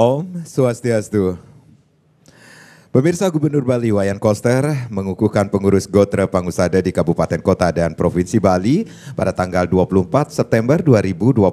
Om Swastiastu. Pemirsa Gubernur Bali Wayan Koster mengukuhkan pengurus Gotre Pangusada di Kabupaten Kota dan Provinsi Bali pada tanggal 24 September 2022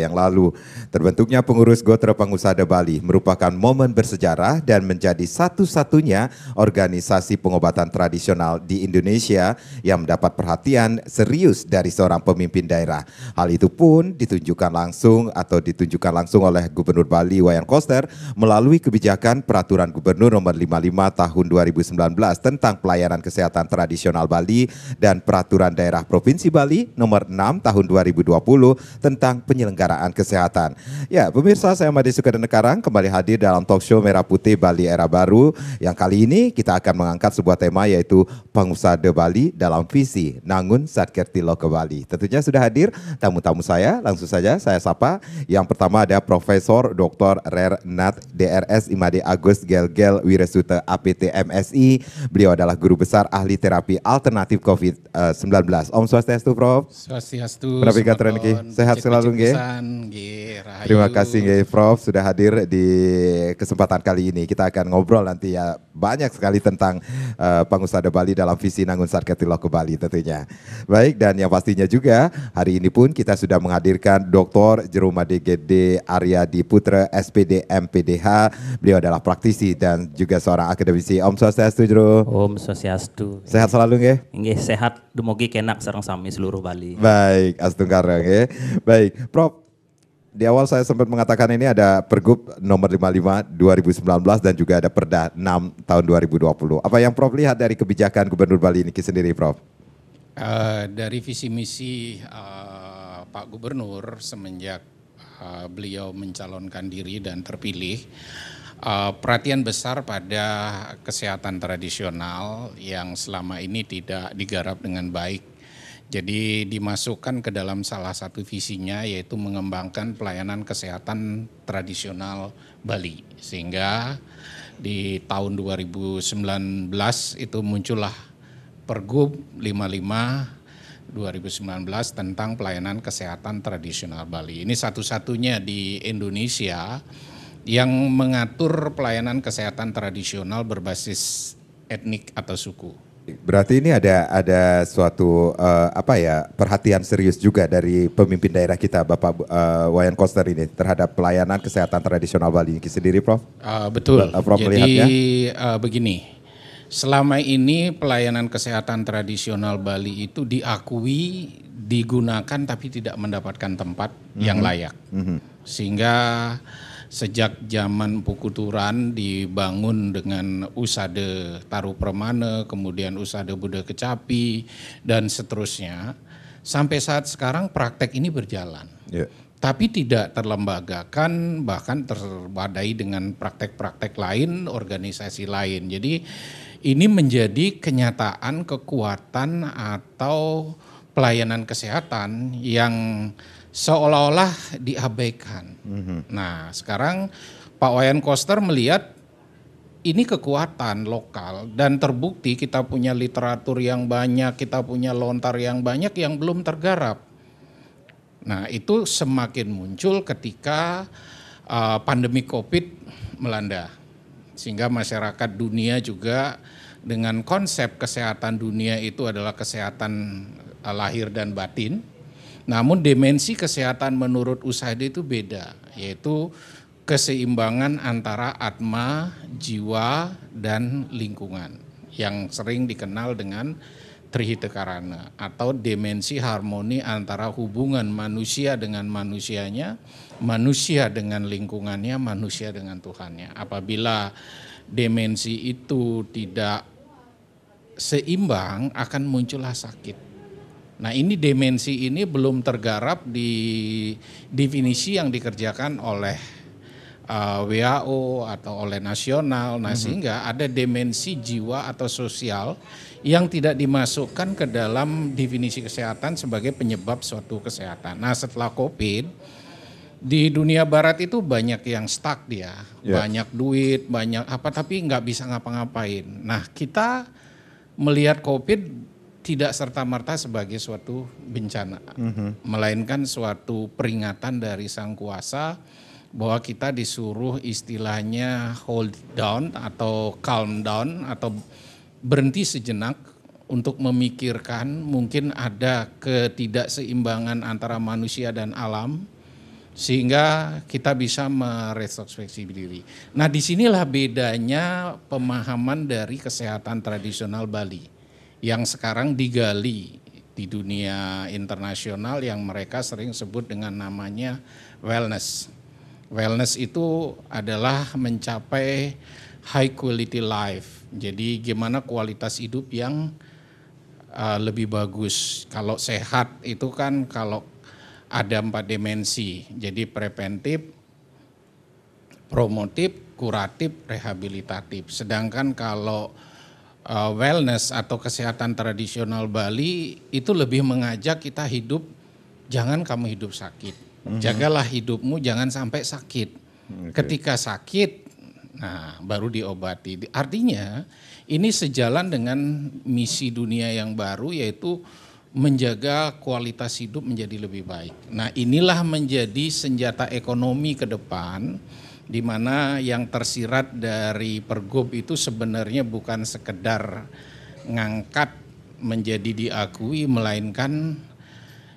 yang lalu. Terbentuknya pengurus Gotre Pangusada Bali merupakan momen bersejarah dan menjadi satu-satunya organisasi pengobatan tradisional di Indonesia yang mendapat perhatian serius dari seorang pemimpin daerah. Hal itu pun ditunjukkan langsung atau ditunjukkan langsung oleh Gubernur Bali Wayan Koster melalui kebijakan peraturan Gubernur nomor 5 tahun 2019 tentang pelayanan kesehatan tradisional Bali dan peraturan daerah Provinsi Bali nomor 6 tahun 2020 tentang penyelenggaraan kesehatan. Ya, pemirsa saya Madi Sukadenekarang kembali hadir dalam talk show Merah Putih Bali Era Baru yang kali ini kita akan mengangkat sebuah tema yaitu pengusaha de Bali dalam visi Nangun Satkertilo ke Bali. Tentunya sudah hadir tamu-tamu saya, langsung saja saya sapa. Yang pertama ada Profesor Dr. Renat DRS Imade Agus Gelgel Wiresut Institute APT MSI. Beliau adalah guru besar ahli terapi alternatif COVID-19. Om Swastiastu Prof. Swastiastu. Berapa keren Ki? Sehat selalu Nge. Terima kasih Nge, Prof sudah hadir di kesempatan kali ini. Kita akan ngobrol nanti ya banyak sekali tentang uh, eh, pengusaha Bali dalam visi Nangun Sarketilo ke Bali tentunya. Baik dan yang pastinya juga hari ini pun kita sudah menghadirkan Dr. Jeruma DGD Arya Diputra SPD MPDH. Beliau adalah praktisi dan juga seorang seorang akademisi. Om Swastiastu Jero. Om Swastiastu. Sehat selalu nge? Nge, sehat dumugi kenak sarang sami seluruh Bali. Baik, astungkar nge. Baik, Prof. Di awal saya sempat mengatakan ini ada pergub nomor 55 2019 dan juga ada perda 6 tahun 2020. Apa yang Prof lihat dari kebijakan Gubernur Bali ini sendiri, Prof? Uh, dari visi misi uh, Pak Gubernur semenjak uh, beliau mencalonkan diri dan terpilih uh, perhatian besar pada kesehatan tradisional yang selama ini tidak digarap dengan baik. Jadi dimasukkan ke dalam salah satu visinya yaitu mengembangkan pelayanan kesehatan tradisional Bali. Sehingga di tahun 2019 itu muncullah Pergub 55 2019 tentang pelayanan kesehatan tradisional Bali. Ini satu-satunya di Indonesia yang mengatur pelayanan kesehatan tradisional berbasis etnik atau suku. Berarti ini ada ada suatu uh, apa ya perhatian serius juga dari pemimpin daerah kita Bapak uh, Wayan Koster ini terhadap pelayanan kesehatan tradisional Bali ini sendiri, Prof. Uh, betul. Uh, Prof Jadi Uh, begini, selama ini pelayanan kesehatan tradisional Bali itu diakui, digunakan tapi tidak mendapatkan tempat mm -hmm. yang mhm. layak, mm -hmm. sehingga sejak zaman Pukuturan dibangun dengan Usade Taru permane, kemudian Usade Buddha Kecapi, dan seterusnya. Sampai saat sekarang praktek ini berjalan. Yeah tapi tidak terlembagakan bahkan terbadai dengan praktek-praktek lain, organisasi lain. Jadi ini menjadi kenyataan kekuatan atau pelayanan kesehatan yang seolah-olah diabaikan. Mm -hmm. Nah, sekarang Pak Wayan Koster melihat ini kekuatan lokal dan terbukti kita punya literatur yang banyak, kita punya lontar yang banyak yang belum tergarap. Nah, itu semakin muncul ketika uh, pandemi Covid melanda. Sehingga masyarakat dunia juga dengan konsep kesehatan dunia itu adalah kesehatan eh, lahir dan batin namun dimensi kesehatan menurut usaid itu beda, yaitu keseimbangan antara atma, jiwa, dan lingkungan yang sering dikenal dengan trihitekarana atau dimensi harmoni antara hubungan manusia dengan manusianya, manusia dengan lingkungannya, manusia dengan Tuhannya. Apabila dimensi itu tidak seimbang akan muncullah sakit Nah ini dimensi ini belum tergarap di definisi yang dikerjakan oleh uh, WHO atau oleh nasional. Nah mm -hmm. sehingga ada dimensi jiwa atau sosial yang tidak dimasukkan ke dalam definisi kesehatan sebagai penyebab suatu kesehatan. Nah setelah COVID di dunia barat itu banyak yang stuck dia, yeah. banyak duit, banyak apa tapi nggak bisa ngapa-ngapain. Nah kita melihat COVID tidak serta-merta sebagai suatu bencana, mm-hmm. melainkan suatu peringatan dari sang kuasa bahwa kita disuruh istilahnya hold down atau calm down atau berhenti sejenak untuk memikirkan mungkin ada ketidakseimbangan antara manusia dan alam sehingga kita bisa meretrospeksi diri. Nah, disinilah bedanya pemahaman dari kesehatan tradisional Bali yang sekarang digali di dunia internasional yang mereka sering sebut dengan namanya wellness. Wellness itu adalah mencapai high quality life. Jadi gimana kualitas hidup yang uh, lebih bagus. Kalau sehat itu kan kalau ada empat dimensi. Jadi preventif, promotif, kuratif, rehabilitatif. Sedangkan kalau uh, wellness atau kesehatan tradisional Bali itu lebih mengajak kita hidup jangan kamu hidup sakit. Mhm. Jagalah hidupmu jangan sampai sakit. Okay. Ketika sakit nah baru diobati. Artinya ini sejalan dengan misi dunia yang baru yaitu menjaga kualitas hidup menjadi lebih baik. Nah, inilah menjadi senjata ekonomi ke depan di mana yang tersirat dari pergub itu sebenarnya bukan sekedar ngangkat menjadi diakui melainkan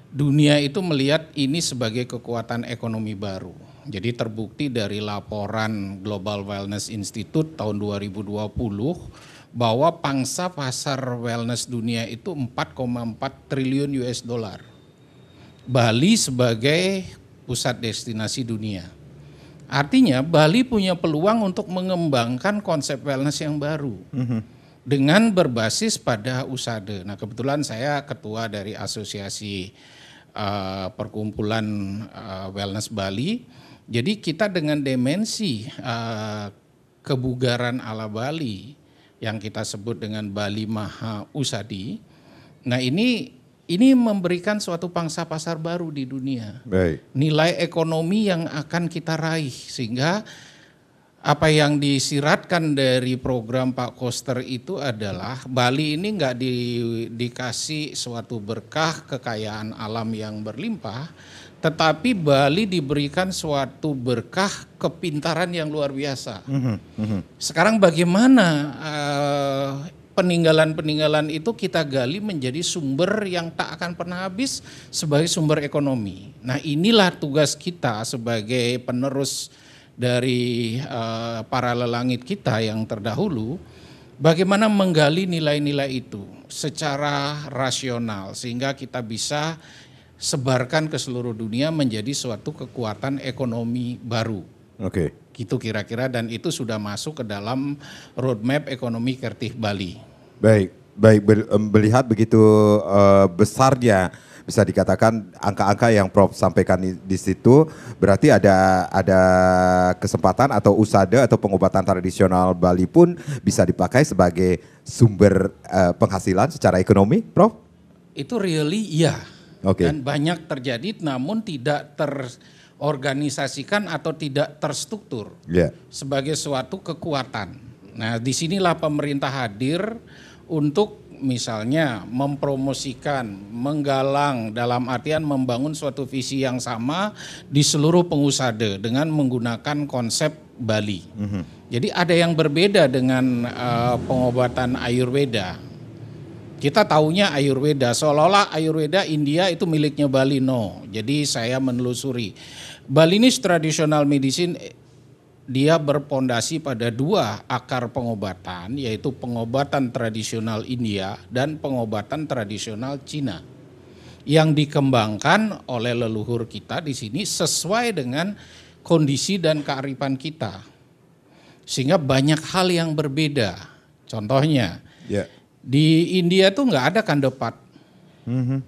dunia itu melihat ini sebagai kekuatan ekonomi baru. Jadi terbukti dari laporan Global Wellness Institute tahun 2020 bahwa pangsa pasar wellness dunia itu 4,4 triliun US dollar. Bali sebagai pusat destinasi dunia. Artinya Bali punya peluang untuk mengembangkan konsep wellness yang baru. Mm-hmm. Dengan berbasis pada USADE. Nah, kebetulan saya ketua dari Asosiasi uh, Perkumpulan uh, Wellness Bali. Jadi kita dengan demensi uh, kebugaran ala Bali yang kita sebut dengan Bali Maha Usadi. Nah, ini ini memberikan suatu pangsa pasar baru di dunia. Baik. Nilai ekonomi yang akan kita raih sehingga apa yang disiratkan dari program Pak Koster itu adalah Bali ini nggak di, dikasih suatu berkah kekayaan alam yang berlimpah, tetapi Bali diberikan suatu berkah kepintaran yang luar biasa. Mm -hmm. Sekarang bagaimana uh, peninggalan-peninggalan itu kita gali menjadi sumber yang tak akan pernah habis sebagai sumber ekonomi. Nah, inilah tugas kita sebagai penerus dari uh, para lelangit kita yang terdahulu bagaimana menggali nilai-nilai itu secara rasional sehingga kita bisa sebarkan ke seluruh dunia menjadi suatu kekuatan ekonomi baru. Oke. Okay. Gitu kira-kira dan itu sudah masuk ke dalam roadmap ekonomi kreatif Bali. Baik, baik ber, melihat begitu uh, besarnya bisa dikatakan angka-angka yang Prof sampaikan di, di situ berarti ada ada kesempatan atau usada atau pengobatan tradisional Bali pun bisa dipakai sebagai sumber uh, penghasilan secara ekonomi, Prof? Itu really iya. Okay. Dan banyak terjadi namun tidak ter organisasikan atau tidak terstruktur yeah. sebagai suatu kekuatan. Nah, disinilah pemerintah hadir untuk misalnya mempromosikan, menggalang dalam artian membangun suatu visi yang sama di seluruh pengusaha dengan menggunakan konsep Bali. Mm -hmm. Jadi ada yang berbeda dengan uh, pengobatan Ayurveda kita taunya Ayurveda, seolah-olah Ayurveda India itu miliknya Bali, no. Jadi saya menelusuri. Balinese tradisional medicine dia berpondasi pada dua akar pengobatan yaitu pengobatan tradisional India dan pengobatan tradisional Cina yang dikembangkan oleh leluhur kita di sini sesuai dengan kondisi dan kearifan kita. Sehingga banyak hal yang berbeda. Contohnya, yeah. Di India tuh nggak ada kandepat. Mm-hmm.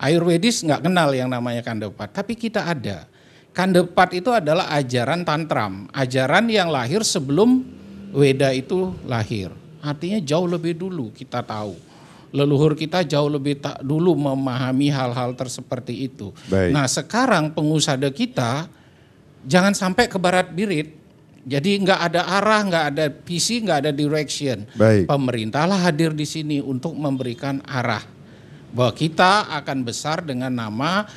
Ayurvedis nggak kenal yang namanya kandepat, tapi kita ada. Kandepat itu adalah ajaran tantram, ajaran yang lahir sebelum Weda itu lahir. Artinya jauh lebih dulu kita tahu. Leluhur kita jauh lebih tak dulu memahami hal-hal terseperti itu. Baik. Nah sekarang pengusaha kita jangan sampai ke barat birit jadi nggak ada arah, nggak ada visi, nggak ada direction. Baik. Pemerintahlah hadir di sini untuk memberikan arah bahwa kita akan besar dengan nama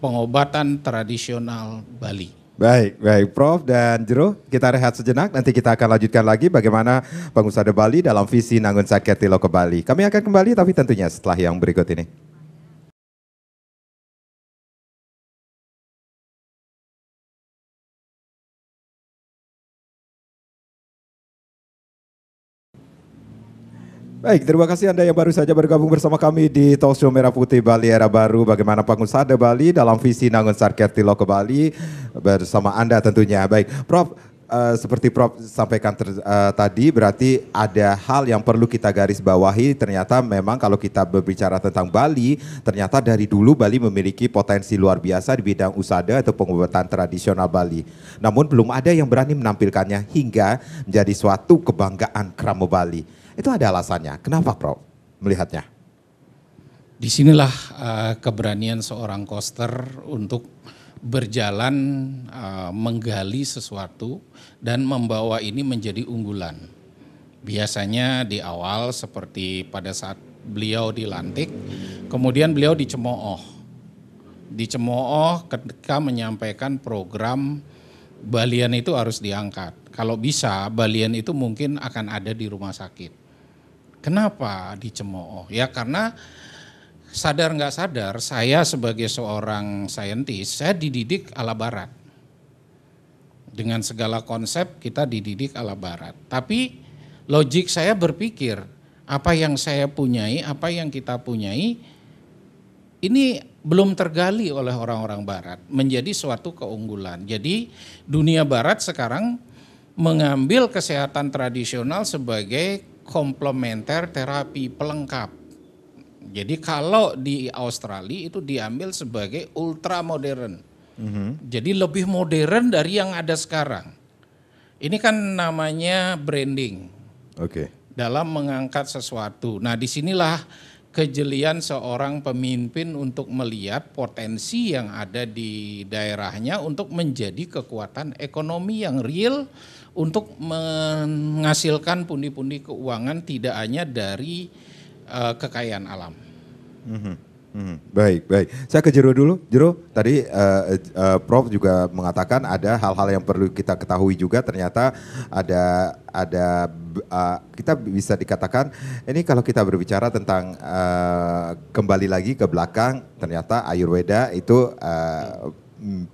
pengobatan tradisional Bali. Baik, baik Prof dan Jero, kita rehat sejenak nanti kita akan lanjutkan lagi bagaimana pengusaha Bali dalam visi Nangun Saketi Loko Bali. Kami akan kembali tapi tentunya setelah yang berikut ini. Baik, terima kasih Anda yang baru saja bergabung bersama kami di Talkshow Merah Putih Bali Era Baru. Bagaimana pengusaha Sade Bali dalam visi Nangun Sarketilo ke Bali bersama Anda tentunya. Baik, Prof, Uh, seperti Prof sampaikan ter, uh, tadi, berarti ada hal yang perlu kita garis bawahi. Ternyata memang kalau kita berbicara tentang Bali, ternyata dari dulu Bali memiliki potensi luar biasa di bidang usada atau pengobatan tradisional Bali. Namun belum ada yang berani menampilkannya hingga menjadi suatu kebanggaan Kramo Bali. Itu ada alasannya. Kenapa Prof melihatnya? Disinilah uh, eh, keberanian seorang koster untuk berjalan uh, menggali sesuatu dan membawa ini menjadi unggulan. Biasanya di awal seperti pada saat beliau dilantik, kemudian beliau dicemooh. Dicemooh ketika menyampaikan program balian itu harus diangkat. Kalau bisa balian itu mungkin akan ada di rumah sakit. Kenapa dicemooh? Ya karena sadar nggak sadar saya sebagai seorang saintis saya dididik ala barat dengan segala konsep kita dididik ala barat tapi logik saya berpikir apa yang saya punyai apa yang kita punyai ini belum tergali oleh orang-orang barat menjadi suatu keunggulan jadi dunia barat sekarang mengambil kesehatan tradisional sebagai komplementer terapi pelengkap. Jadi kalau di Australia itu diambil sebagai ultra Mm-hmm. Jadi lebih modern dari yang ada sekarang. Ini kan namanya branding. Oke. Okay. Dalam mengangkat sesuatu. Nah, disinilah kejelian seorang pemimpin untuk melihat potensi yang ada di daerahnya untuk menjadi kekuatan ekonomi yang real untuk menghasilkan pundi-pundi keuangan tidak hanya dari uh, kekayaan alam. Mm-hmm. Baik, baik. Saya ke Jero dulu. Jero, tadi uh, uh, Prof juga mengatakan ada hal-hal yang perlu kita ketahui juga. Ternyata ada ada uh, kita bisa dikatakan ini kalau kita berbicara tentang uh, kembali lagi ke belakang, ternyata Ayurveda itu uh,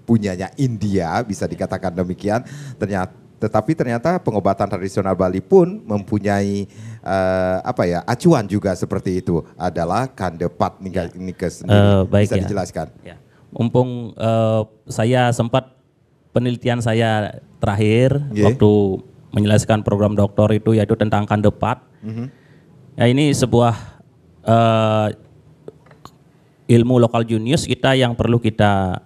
punyanya India bisa dikatakan demikian. Ternyata tetapi ternyata pengobatan tradisional Bali pun mempunyai uh, apa ya acuan juga seperti itu adalah kandepat nikah ya. nikah sendiri. Uh, baik Bisa ya. dijelaskan. Ya. Mumpung uh, saya sempat penelitian saya terakhir Ye. waktu menjelaskan program doktor itu yaitu tentang kandepat. Uh-huh. Ya ini sebuah uh, ilmu lokal junius kita yang perlu kita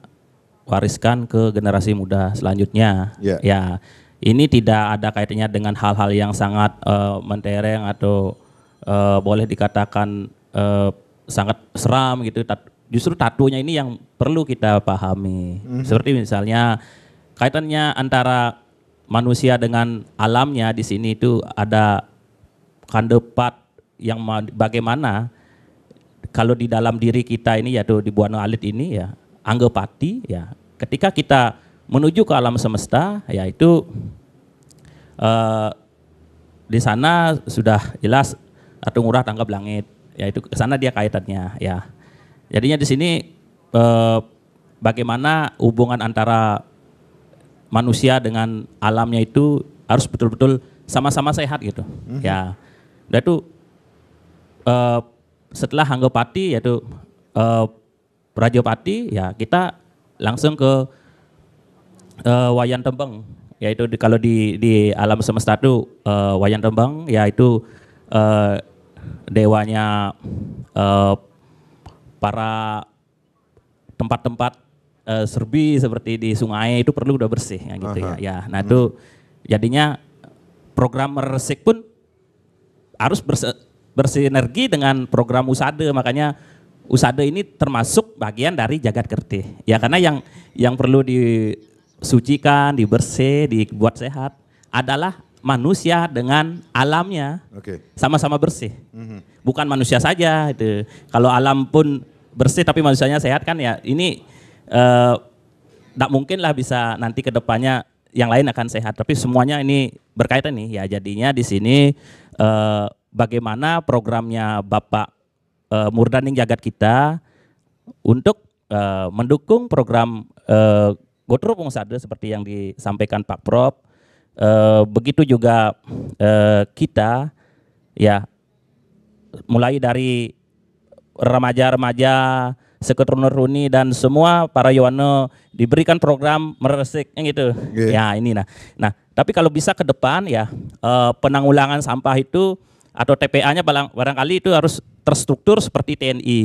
wariskan ke generasi muda selanjutnya. Yeah. Ya ini tidak ada kaitannya dengan hal-hal yang sangat uh, mentereng atau uh, boleh dikatakan uh, sangat seram gitu. Justru tatunya ini yang perlu kita pahami. Mm-hmm. Seperti misalnya kaitannya antara manusia dengan alamnya di sini itu ada kandepat yang bagaimana kalau di dalam diri kita ini yaitu di buana alit ini ya anggapati ya ketika kita menuju ke alam semesta yaitu eh, di sana sudah jelas atau murah tanggap langit yaitu ke sana dia kaitannya ya jadinya di sini eh, bagaimana hubungan antara manusia dengan alamnya itu harus betul-betul sama-sama sehat gitu -hmm. ya dan nah, itu eh, setelah Hanggapati yaitu eh, Prajapati ya kita langsung ke uh, wayan tembang yaitu di, kalau di di alam semesta itu uh, wayan tembang yaitu uh, dewanya uh, para tempat-tempat uh, serbi seperti di sungai itu perlu udah bersih ya gitu ya. Ya, nah hmm. itu jadinya program resik pun harus bers bersinergi dengan program usade makanya usade ini termasuk bagian dari jagat kerti. Ya karena yang yang perlu di disucikan, dibersih, dibuat sehat adalah manusia dengan alamnya okay. sama-sama bersih. Mm -hmm. Bukan manusia saja itu. Kalau alam pun bersih tapi manusianya sehat kan ya ini tidak eh, uh, mungkin lah bisa nanti kedepannya yang lain akan sehat. Tapi semuanya ini berkaitan nih ya jadinya di sini uh, bagaimana programnya Bapak uh, Murdaning Jagat kita untuk uh, mendukung program uh, Gotro Pungsade seperti yang disampaikan Pak Prof. E, eh, begitu juga e, kita ya mulai dari remaja-remaja Sekretariat Runi dan semua para Yohane diberikan program meresik gitu. Yeah. Ya ini nah. Nah, tapi kalau bisa ke depan ya e, penanggulangan sampah itu atau TPA-nya barangkali itu harus terstruktur seperti TNI.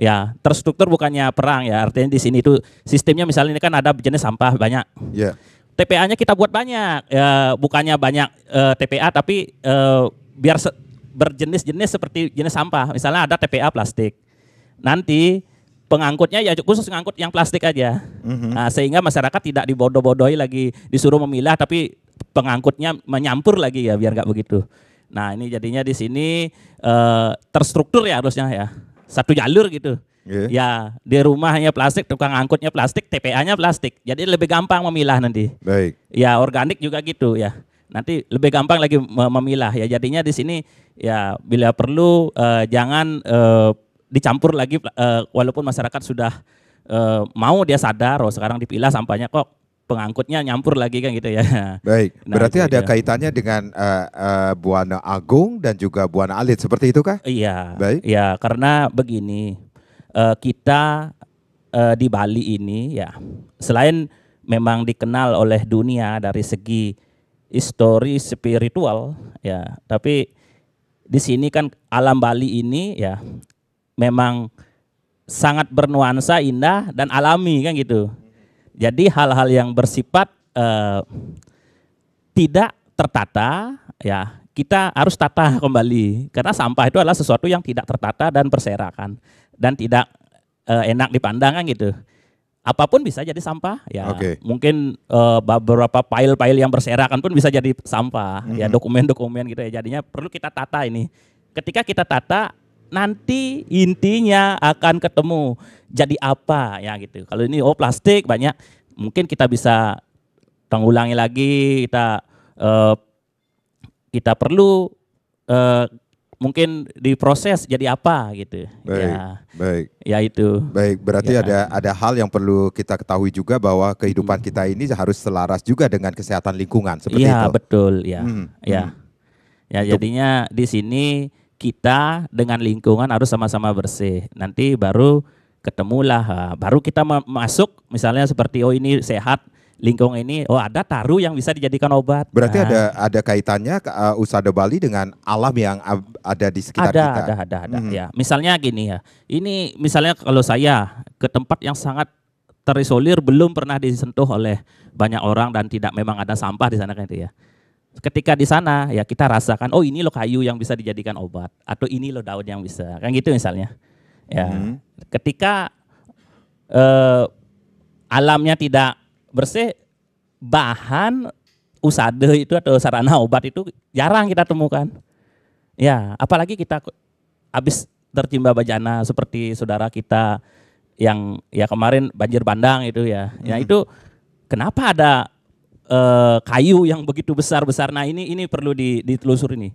Ya, terstruktur bukannya perang ya. Artinya di sini itu sistemnya misalnya ini kan ada jenis sampah banyak. Yeah. TPA-nya kita buat banyak. ya bukannya banyak e, eh, TPA tapi e, biar se berjenis-jenis seperti jenis sampah. Misalnya ada TPA plastik. Nanti pengangkutnya ya khusus ngangkut yang plastik aja. Mm-hmm. Nah, sehingga masyarakat tidak dibodoh-bodohi lagi disuruh memilah tapi pengangkutnya menyampur lagi ya biar nggak begitu. Nah, ini jadinya di sini e, terstruktur ya harusnya ya satu jalur gitu. Yeah. Ya, di rumahnya plastik, tukang angkutnya plastik, TPA-nya plastik. Jadi lebih gampang memilah nanti. Baik. Ya, organik juga gitu ya. Nanti lebih gampang lagi memilah ya. Jadinya di sini ya bila perlu uh, jangan uh, dicampur lagi uh, walaupun masyarakat sudah uh, mau dia sadar oh sekarang dipilah sampahnya kok pengangkutnya nyampur lagi kan gitu ya. Baik, nah, berarti ada ya. kaitannya dengan uh, eh, uh, eh, Buana Agung dan juga Buana Alit seperti itu kah? Iya. Baik. Iya, karena begini, uh, kita uh, di Bali ini ya, selain memang dikenal oleh dunia dari segi histori spiritual ya, tapi di sini kan alam Bali ini ya memang sangat bernuansa indah dan alami kan gitu. Jadi hal-hal yang bersifat eh, tidak tertata ya kita harus tata kembali karena sampah itu adalah sesuatu yang tidak tertata dan berserakan dan tidak uh, enak dipandang kan gitu. Apapun bisa jadi sampah ya. Okay. Mungkin eh, beberapa file-file yang berserakan pun bisa jadi sampah mm -hmm. ya mm-hmm. dokumen-dokumen gitu ya. Jadinya perlu kita tata ini. Ketika kita tata nanti intinya akan ketemu jadi apa ya gitu. Kalau ini oh plastik banyak mungkin kita bisa tanggulangi lagi kita uh, kita perlu uh, mungkin diproses jadi apa gitu. Baik. Ya, baik. Ya itu. Baik, berarti ya. ada ada hal yang perlu kita ketahui juga bahwa kehidupan hmm. kita ini harus selaras juga dengan kesehatan lingkungan seperti ya, itu. Iya, betul, ya. Hmm. Ya. Hmm. Ya, jadinya di sini kita dengan lingkungan harus sama-sama bersih. Nanti baru ketemulah, baru kita masuk misalnya seperti oh ini sehat, lingkung ini oh ada taruh yang bisa dijadikan obat. Berarti nah. ada ada kaitannya uh, Usada Bali dengan alam yang ada di sekitar ada, kita. Ada ada ada hmm. ya. Misalnya gini ya. Ini misalnya kalau saya ke tempat yang sangat terisolir belum pernah disentuh oleh banyak orang dan tidak memang ada sampah di sana kan itu ya ketika di sana ya kita rasakan oh ini lo kayu yang bisa dijadikan obat atau ini lo daun yang bisa kan gitu misalnya ya hmm. ketika eh, alamnya tidak bersih bahan usade itu atau sarana obat itu jarang kita temukan ya apalagi kita habis tercimba bajana seperti saudara kita yang ya kemarin banjir bandang itu ya, ya hmm. ya itu kenapa ada Eh, kayu yang begitu besar besar. Nah ini ini perlu ditelusuri nih.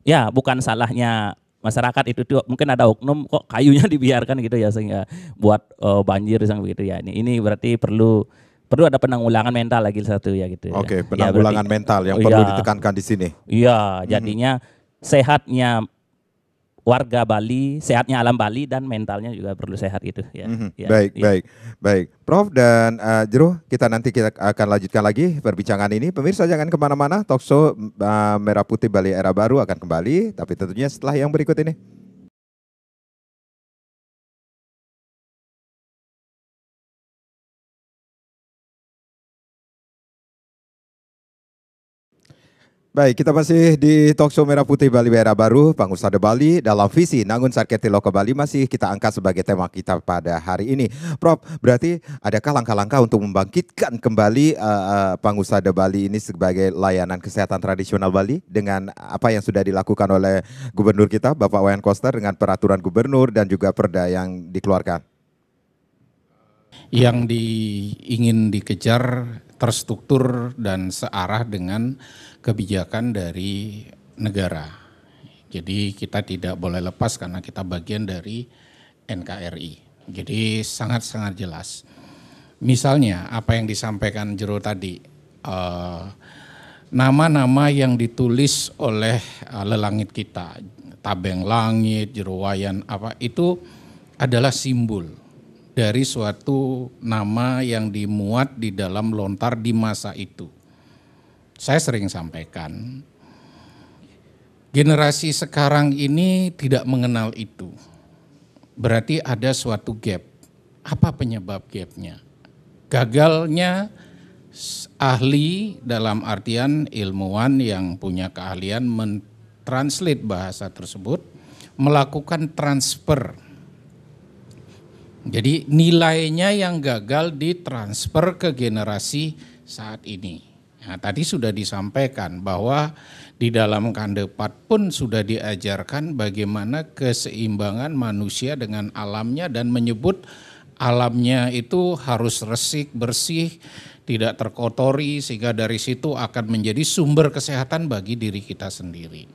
Ya bukan salahnya masyarakat itu tuh mungkin ada oknum kok kayunya dibiarkan gitu ya sehingga buat uh, banjir sang begitu ya ini ini berarti perlu perlu ada penanggulangan mental lagi satu ya gitu ya. oke okay, ya. penanggulangan ya, berarti, mental yang oh, perlu perlu iya. ditekankan di sini iya hmm. jadinya -hmm. sehatnya warga Bali, sehatnya alam Bali dan mentalnya juga perlu sehat itu ya. Mm-hmm. ya baik, ya. baik, baik. Prof dan uh, eh, Jero, kita nanti kita akan lanjutkan lagi perbincangan ini. Pemirsa jangan kemana-mana, Tokso uh, eh, Merah Putih Bali Era Baru akan kembali, tapi tentunya setelah yang berikut ini. Baik, kita masih di Talkshow Merah Putih Bali Merah Baru, Pangurus Bali, dalam visi Nangun Sarketi Loko Bali masih kita angkat sebagai tema kita pada hari ini. Prof, berarti adakah langkah-langkah untuk membangkitkan kembali uh, eh, eh, Pangurus Bali ini sebagai layanan kesehatan tradisional Bali dengan apa yang sudah dilakukan oleh gubernur kita, Bapak Wayan Koster dengan peraturan gubernur dan juga perda yang dikeluarkan? Yang di, ingin dikejar terstruktur dan searah dengan kebijakan dari negara. Jadi kita tidak boleh lepas karena kita bagian dari NKRI. Jadi sangat-sangat jelas. Misalnya apa yang disampaikan Jero tadi, eh, nama-nama eh, yang ditulis oleh eh, lelangit kita, tabeng langit, jeruwayan apa itu adalah simbol dari suatu nama yang dimuat di dalam lontar di masa itu saya sering sampaikan, generasi sekarang ini tidak mengenal itu. Berarti ada suatu gap. Apa penyebab gapnya? Gagalnya ahli dalam artian ilmuwan yang punya keahlian mentranslate bahasa tersebut melakukan transfer. Jadi nilainya yang gagal ditransfer ke generasi saat ini. Nah, tadi sudah disampaikan bahwa di dalam kandepat pun sudah diajarkan bagaimana keseimbangan manusia dengan alamnya dan menyebut alamnya itu harus resik, bersih, tidak terkotori sehingga dari situ akan menjadi sumber kesehatan bagi diri kita sendiri.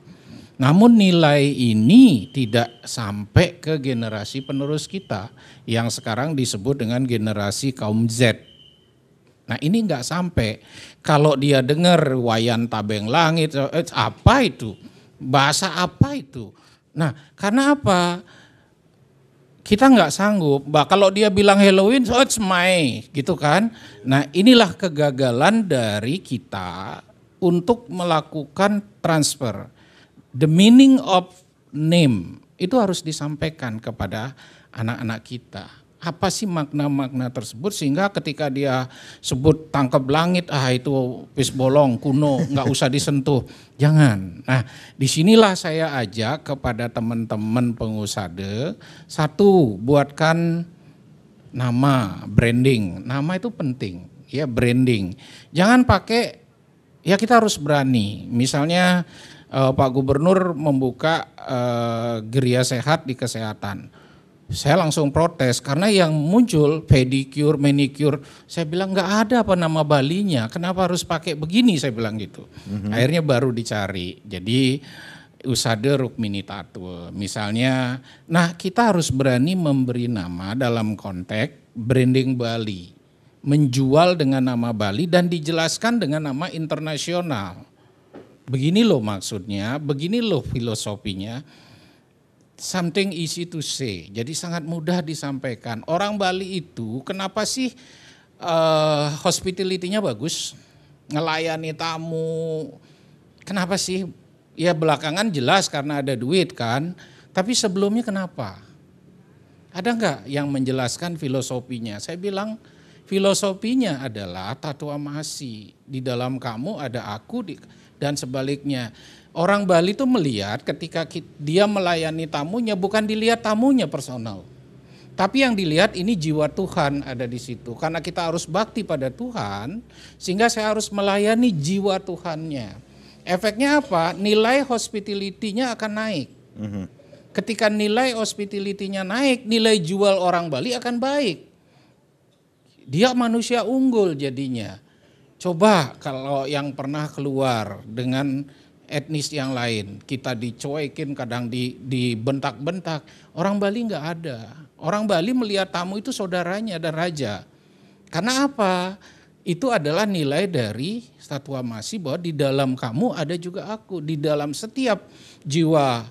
Namun nilai ini tidak sampai ke generasi penerus kita yang sekarang disebut dengan generasi kaum Z Nah ini nggak sampai. Kalau dia dengar wayan tabeng langit, eh, apa itu? Bahasa apa itu? Nah karena apa? Kita nggak sanggup. Bah, kalau dia bilang Halloween, so it's my, gitu kan? Nah inilah kegagalan dari kita untuk melakukan transfer. The meaning of name itu harus disampaikan kepada anak-anak kita apa sih makna-makna tersebut sehingga ketika dia sebut tangkap langit ah itu pis bolong kuno nggak usah disentuh jangan nah disinilah saya ajak kepada teman-teman pengusaha satu buatkan nama branding nama itu penting ya branding jangan pakai ya kita harus berani misalnya eh, Pak Gubernur membuka eh, geria sehat di kesehatan saya langsung protes karena yang muncul pedicure, manicure. Saya bilang nggak ada apa nama balinya. Kenapa harus pakai begini? Saya bilang gitu. Mm-hmm. Akhirnya baru dicari. Jadi usade rukmini tatwa. Misalnya, nah kita harus berani memberi nama dalam konteks branding Bali. Menjual dengan nama Bali dan dijelaskan dengan nama internasional. Begini loh maksudnya, begini loh filosofinya something easy to say. Jadi sangat mudah disampaikan. Orang Bali itu kenapa sih uh, hospitality-nya bagus? Ngelayani tamu. Kenapa sih? Ya belakangan jelas karena ada duit kan. Tapi sebelumnya kenapa? Ada nggak yang menjelaskan filosofinya? Saya bilang filosofinya adalah tatua masih Di dalam kamu ada aku, di, dan sebaliknya. Orang Bali itu melihat ketika dia melayani tamunya bukan dilihat tamunya personal. Tapi yang dilihat ini jiwa Tuhan ada di situ. Karena kita harus bakti pada Tuhan, sehingga saya harus melayani jiwa Tuhannya. Efeknya apa? Nilai hospitality-nya akan naik. Mhm. Ketika nilai hospitality-nya naik, nilai jual orang Bali akan baik. Dia manusia unggul jadinya. Coba kalau yang pernah keluar dengan etnis yang lain, kita dicuekin, kadang di, dibentak-bentak. Orang Bali nggak ada. Orang Bali melihat tamu itu saudaranya dan raja. Karena apa? Itu adalah nilai dari statua masih bahwa di dalam kamu ada juga aku. Di dalam setiap jiwa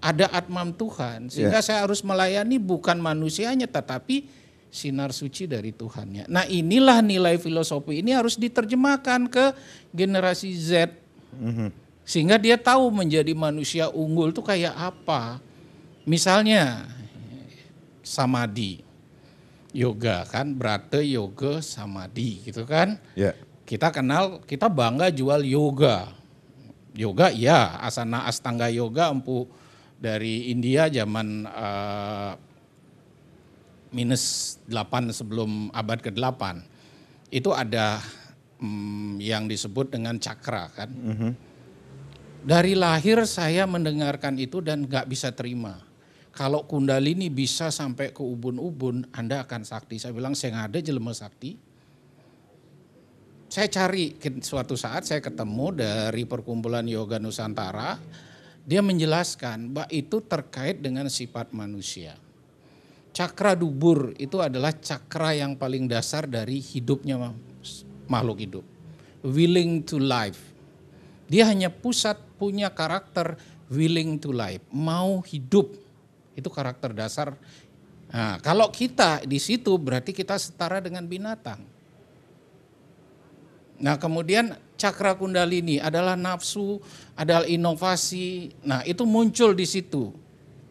ada atmam Tuhan. Sehingga yeah. saya harus melayani bukan manusianya tetapi sinar suci dari Tuhannya. Nah inilah nilai filosofi ini harus diterjemahkan ke generasi Z. Mhm. Sehingga dia tahu menjadi manusia unggul itu kayak apa. Misalnya samadhi, yoga kan, berate yoga samadhi gitu kan. Ya. Kita kenal, kita bangga jual yoga. Yoga ya, asana astanga yoga empu dari India zaman uh, minus 8 sebelum abad ke-8 itu ada hmm, yang disebut dengan cakra kan. Mm -hmm. Dari lahir saya mendengarkan itu dan gak bisa terima. Kalau kundalini bisa sampai ke ubun-ubun, Anda akan sakti. Saya bilang, saya ada jelema sakti. Saya cari suatu saat saya ketemu dari perkumpulan Yoga Nusantara, dia menjelaskan bahwa itu terkait dengan sifat manusia cakra dubur itu adalah cakra yang paling dasar dari hidupnya makhluk hidup. Willing to live. Dia hanya pusat punya karakter willing to live, mau hidup. Itu karakter dasar. Nah, kalau kita di situ berarti kita setara dengan binatang. Nah, kemudian cakra kundalini adalah nafsu, adalah inovasi. Nah, itu muncul di situ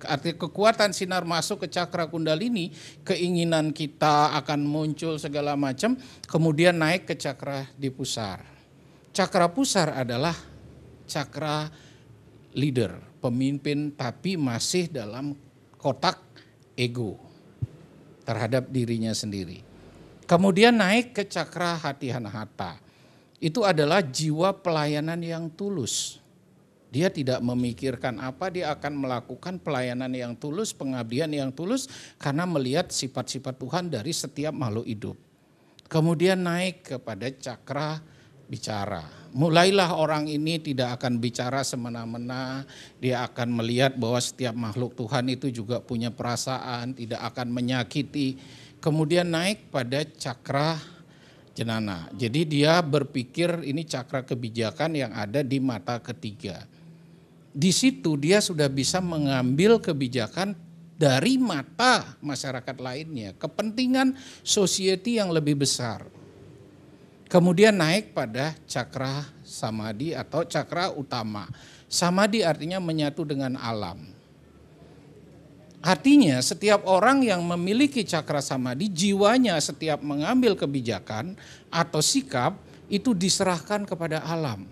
Artinya kekuatan sinar masuk ke cakra kundalini, keinginan kita akan muncul segala macam, kemudian naik ke cakra di pusar. Cakra pusar adalah cakra leader, pemimpin tapi masih dalam kotak ego terhadap dirinya sendiri. Kemudian naik ke cakra hati hanahata. Itu adalah jiwa pelayanan yang tulus. Dia tidak memikirkan apa, dia akan melakukan pelayanan yang tulus, pengabdian yang tulus karena melihat sifat-sifat Tuhan dari setiap makhluk hidup. Kemudian naik kepada cakra bicara. Mulailah orang ini tidak akan bicara semena-mena, dia akan melihat bahwa setiap makhluk Tuhan itu juga punya perasaan, tidak akan menyakiti. Kemudian naik pada cakra jenana. Jadi dia berpikir ini cakra kebijakan yang ada di mata ketiga di situ dia sudah bisa mengambil kebijakan dari mata masyarakat lainnya, kepentingan society yang lebih besar. Kemudian naik pada cakra samadi atau cakra utama. Samadi artinya menyatu dengan alam. Artinya setiap orang yang memiliki cakra samadi jiwanya setiap mengambil kebijakan atau sikap itu diserahkan kepada alam.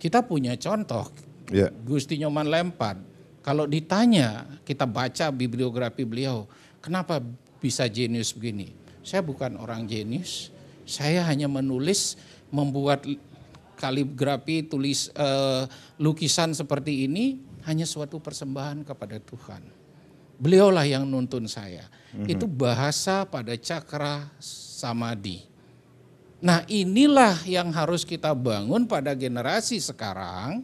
Kita punya contoh yeah. Gusti Nyoman Lempan. Kalau ditanya, kita baca bibliografi beliau, kenapa bisa jenius begini? Saya bukan orang jenius, saya hanya menulis, membuat kaligrafi, tulis uh, lukisan seperti ini hanya suatu persembahan kepada Tuhan. Beliaulah yang nuntun saya. Mm-hmm. Itu bahasa pada cakra samadi. Nah, inilah yang harus kita bangun pada generasi sekarang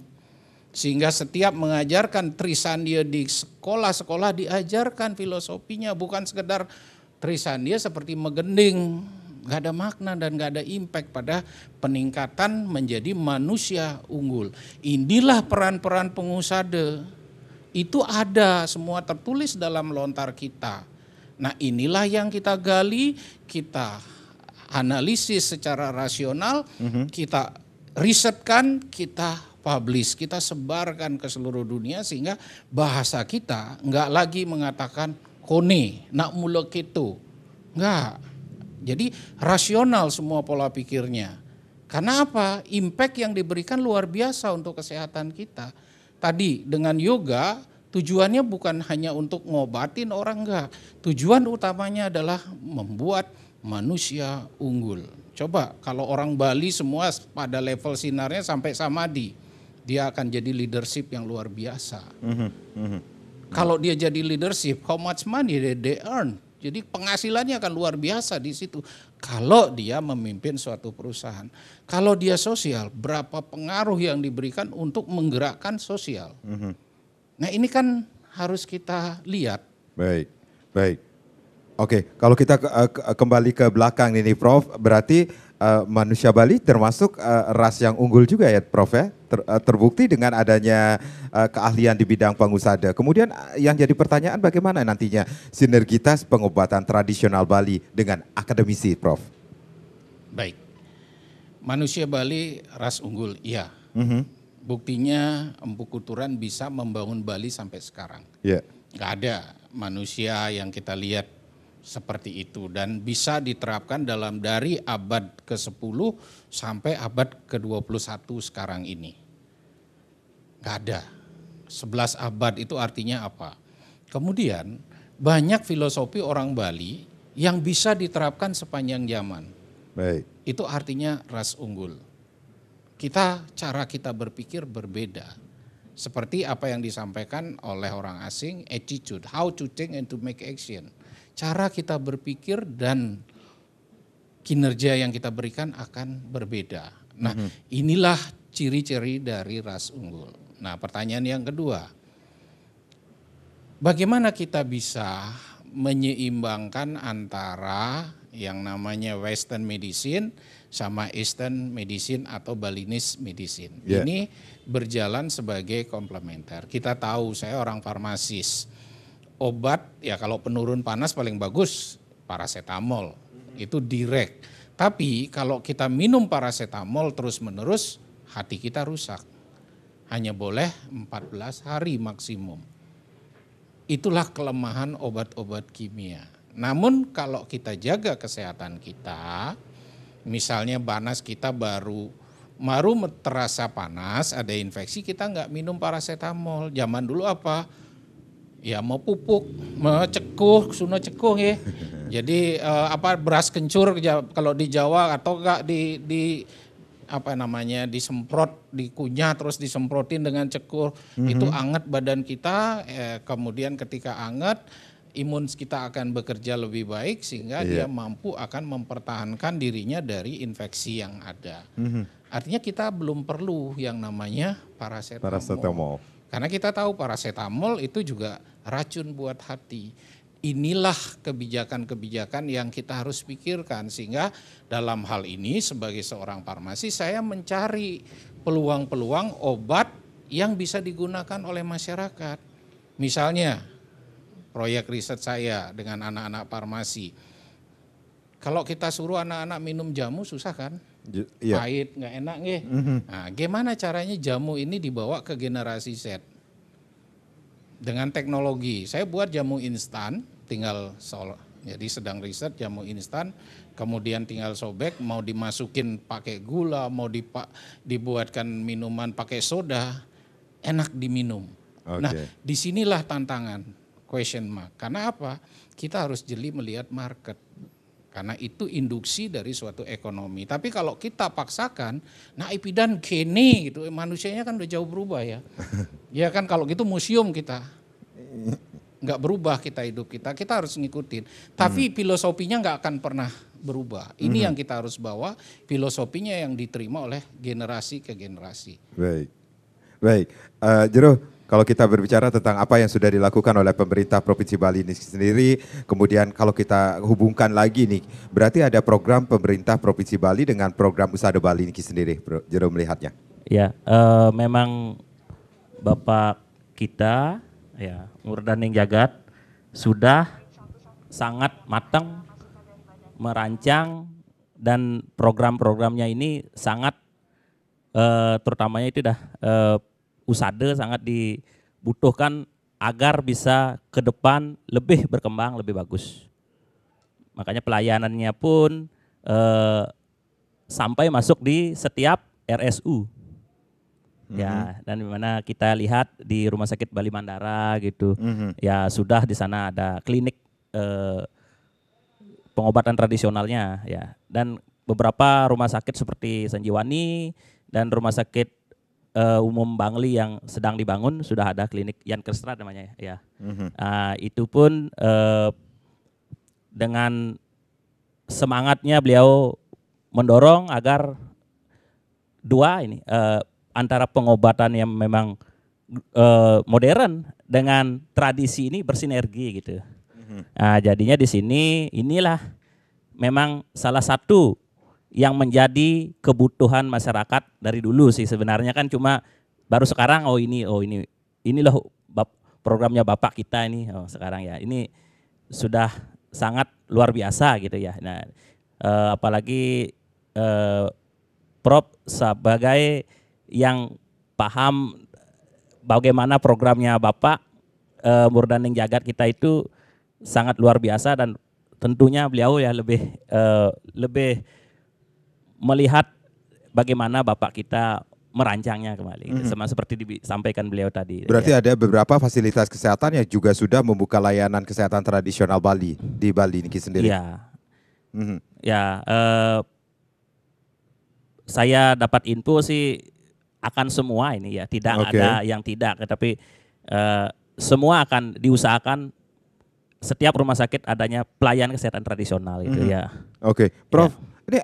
sehingga setiap mengajarkan Trisandia di sekolah-sekolah diajarkan filosofinya bukan sekedar Trisandia seperti megending. Gak ada makna dan gak ada impact pada peningkatan menjadi manusia unggul. Inilah peran-peran pengusade. Itu ada semua tertulis dalam lontar kita. Nah inilah yang kita gali, kita analisis secara rasional, mm -hmm. kita risetkan, kita publish, kita sebarkan ke seluruh dunia sehingga bahasa kita nggak lagi mengatakan kone, nak mulek itu. Nggak. Jadi rasional semua pola pikirnya. Karena apa? Impact yang diberikan luar biasa untuk kesehatan kita. Tadi dengan yoga tujuannya bukan hanya untuk ngobatin orang enggak. Tujuan utamanya adalah membuat manusia unggul. Coba kalau orang Bali semua pada level sinarnya sampai samadi dia akan jadi leadership yang luar biasa. Mm-hmm. Mm-hmm. Kalau dia jadi leadership, how much money they, they earn? Jadi penghasilannya akan luar biasa di situ. Kalau dia memimpin suatu perusahaan, kalau dia sosial, berapa pengaruh yang diberikan untuk menggerakkan sosial? Mm-hmm. Nah ini kan harus kita lihat. Baik, baik. Oke, kalau kita ke, eh, ke, kembali ke belakang ini, Prof. Berarti uh, manusia Bali termasuk uh, ras yang unggul juga ya Prof ya Ter, uh, terbukti dengan adanya uh, keahlian di bidang pangusada. Kemudian yang jadi pertanyaan bagaimana nantinya sinergitas pengobatan tradisional Bali dengan akademisi Prof. Baik. Manusia Bali ras unggul iya. Mm -hmm. Buktinya Empu Kuturan bisa membangun Bali sampai sekarang. ya Yeah. Gak ada manusia yang kita lihat seperti itu dan bisa diterapkan dalam dari abad ke-10 sampai abad ke-21 sekarang ini. Gak ada. 11 abad itu artinya apa? Kemudian banyak filosofi orang Bali yang bisa diterapkan sepanjang zaman. Baik. Itu artinya ras unggul. Kita cara kita berpikir berbeda seperti apa yang disampaikan oleh orang asing attitude how to think and to make action cara kita berpikir dan kinerja yang kita berikan akan berbeda. Nah, mhm. inilah ciri-ciri dari ras unggul. Nah, pertanyaan yang kedua, bagaimana kita bisa menyeimbangkan antara yang namanya Western medicine sama Eastern medicine atau Balinese medicine. Yeah. Ini berjalan sebagai komplementer. Kita tahu saya orang farmasis obat ya kalau penurun panas paling bagus paracetamol mm-hmm. itu direct. Tapi kalau kita minum paracetamol terus-menerus hati kita rusak. Hanya boleh 14 hari maksimum. Itulah kelemahan obat-obat kimia. Namun kalau kita jaga kesehatan kita, misalnya panas kita baru baru terasa panas, ada infeksi kita nggak minum paracetamol. Zaman dulu apa? ya mau pupuk, mau cekuh, suno cekuh ya. Jadi uh, apa beras kencur kalau di Jawa atau enggak di di apa namanya disemprot, dikunyah terus disemprotin dengan cekur. Mm-hmm. Itu anget badan kita, eh, kemudian ketika anget imun kita akan bekerja lebih baik sehingga yeah. dia mampu akan mempertahankan dirinya dari infeksi yang ada. Mm-hmm. Artinya kita belum perlu yang namanya paracetamol. paracetamol. Karena kita tahu paracetamol itu juga racun buat hati. Inilah kebijakan-kebijakan yang kita harus pikirkan sehingga dalam hal ini sebagai seorang farmasi saya mencari peluang-peluang obat yang bisa digunakan oleh masyarakat. Misalnya proyek riset saya dengan anak-anak farmasi. Kalau kita suruh anak-anak minum jamu susah kan? yeah. pahit, nggak enak nggih. Mm-hmm. Nah, gimana caranya jamu ini dibawa ke generasi Z? Dengan teknologi. Saya buat jamu instan, tinggal sol. Jadi sedang riset jamu instan, kemudian tinggal sobek, mau dimasukin pakai gula, mau dipa- dibuatkan minuman pakai soda, enak diminum. Okay. Nah, disinilah tantangan question mark. Karena apa? Kita harus jeli melihat market karena itu induksi dari suatu ekonomi. Tapi kalau kita paksakan, nah dan kini gitu, eh, manusianya kan udah jauh berubah ya. ya kan kalau gitu museum kita. Nggak berubah kita hidup kita, kita harus ngikutin. Tapi hmm. filosofinya nggak akan pernah berubah. Ini hmm. yang kita harus bawa, filosofinya yang diterima oleh generasi ke generasi. Baik, baik. Uh, eh, Jero, kalau kita berbicara tentang apa yang sudah dilakukan oleh pemerintah Provinsi Bali ini sendiri, kemudian kalau kita hubungkan lagi nih, berarti ada program pemerintah Provinsi Bali dengan program Usada Bali ini sendiri, Bro, Jero melihatnya. Ya, uh, memang Bapak kita, ya Murdaning Jagat, sudah sangat matang merancang dan program-programnya ini sangat uh, terutamanya itu dah uh, USADE sangat dibutuhkan agar bisa ke depan lebih berkembang, lebih bagus. Makanya pelayanannya pun e, sampai masuk di setiap RSU. Mm-hmm. Ya, mhm. dan dimana kita lihat di Rumah Sakit Bali Mandara gitu, mm-hmm. ya sudah di sana ada klinik e, pengobatan tradisionalnya, ya. Dan beberapa rumah sakit seperti Sanjiwani dan rumah sakit uh, umum Bangli yang sedang dibangun sudah ada klinik Yan Kerstra namanya ya. Mm-hmm. Uh, itu pun uh, dengan semangatnya beliau mendorong agar dua ini uh, antara pengobatan yang memang uh, modern dengan tradisi ini bersinergi gitu. Mm-hmm. uh, jadinya di sini inilah memang salah satu yang menjadi kebutuhan masyarakat dari dulu sih sebenarnya kan cuma baru sekarang oh ini oh ini inilah programnya bapak kita ini oh sekarang ya ini sudah sangat luar biasa gitu ya nah eh, apalagi eh, prop sebagai yang paham bagaimana programnya bapak eh, Murdaning Jagat kita itu sangat luar biasa dan tentunya beliau ya lebih eh, lebih melihat bagaimana Bapak kita merancangnya kembali. Mm -hmm. Sama seperti disampaikan beliau tadi. Berarti ya. ada beberapa fasilitas kesehatan yang juga sudah membuka layanan kesehatan tradisional Bali di Bali ini sendiri. Iya. Mm -hmm. Ya, eh, saya dapat info sih akan semua ini ya, tidak okay. ada yang tidak, tetapi eh, semua akan diusahakan setiap rumah sakit adanya pelayanan kesehatan tradisional itu mm -hmm. ya. Oke, okay. Prof. Ya. Ini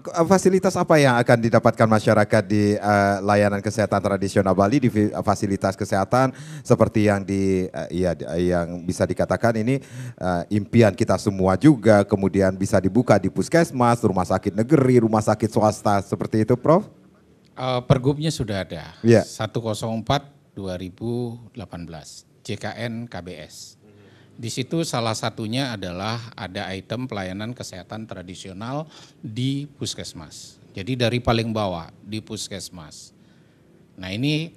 Eh, fasilitas apa yang akan didapatkan masyarakat di uh, layanan kesehatan tradisional Bali di fasilitas kesehatan seperti yang di uh, ya yang bisa dikatakan ini uh, impian kita semua juga kemudian bisa dibuka di puskesmas, rumah sakit negeri, rumah sakit swasta seperti itu, Prof? Uh, pergubnya sudah ada. Yeah. 104 2018 JKN KBS. Di situ salah satunya adalah ada item pelayanan kesehatan tradisional di puskesmas. Jadi dari paling bawah di puskesmas. Nah ini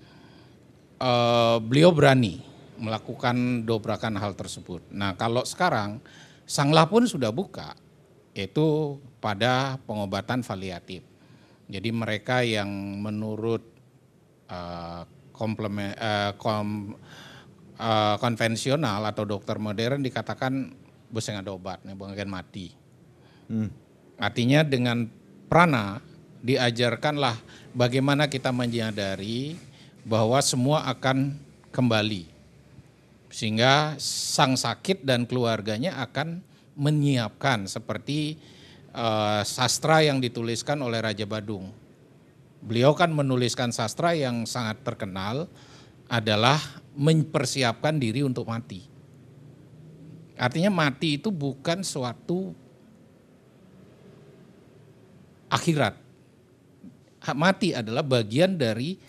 eh, beliau berani melakukan dobrakan hal tersebut. Nah kalau sekarang Sanglah pun sudah buka, itu pada pengobatan valiatif. Jadi mereka yang menurut eh, komplement eh, kom, Eh, konvensional atau dokter modern dikatakan bos ada obatnya bagian mati. Hmm. Artinya dengan prana diajarkanlah bagaimana kita menyadari bahwa semua akan kembali. Sehingga sang sakit dan keluarganya akan menyiapkan seperti uh, sastra yang dituliskan oleh Raja Badung. Beliau kan menuliskan sastra yang sangat terkenal adalah mempersiapkan diri untuk mati. Artinya mati itu bukan suatu akhirat. Mati adalah bagian dari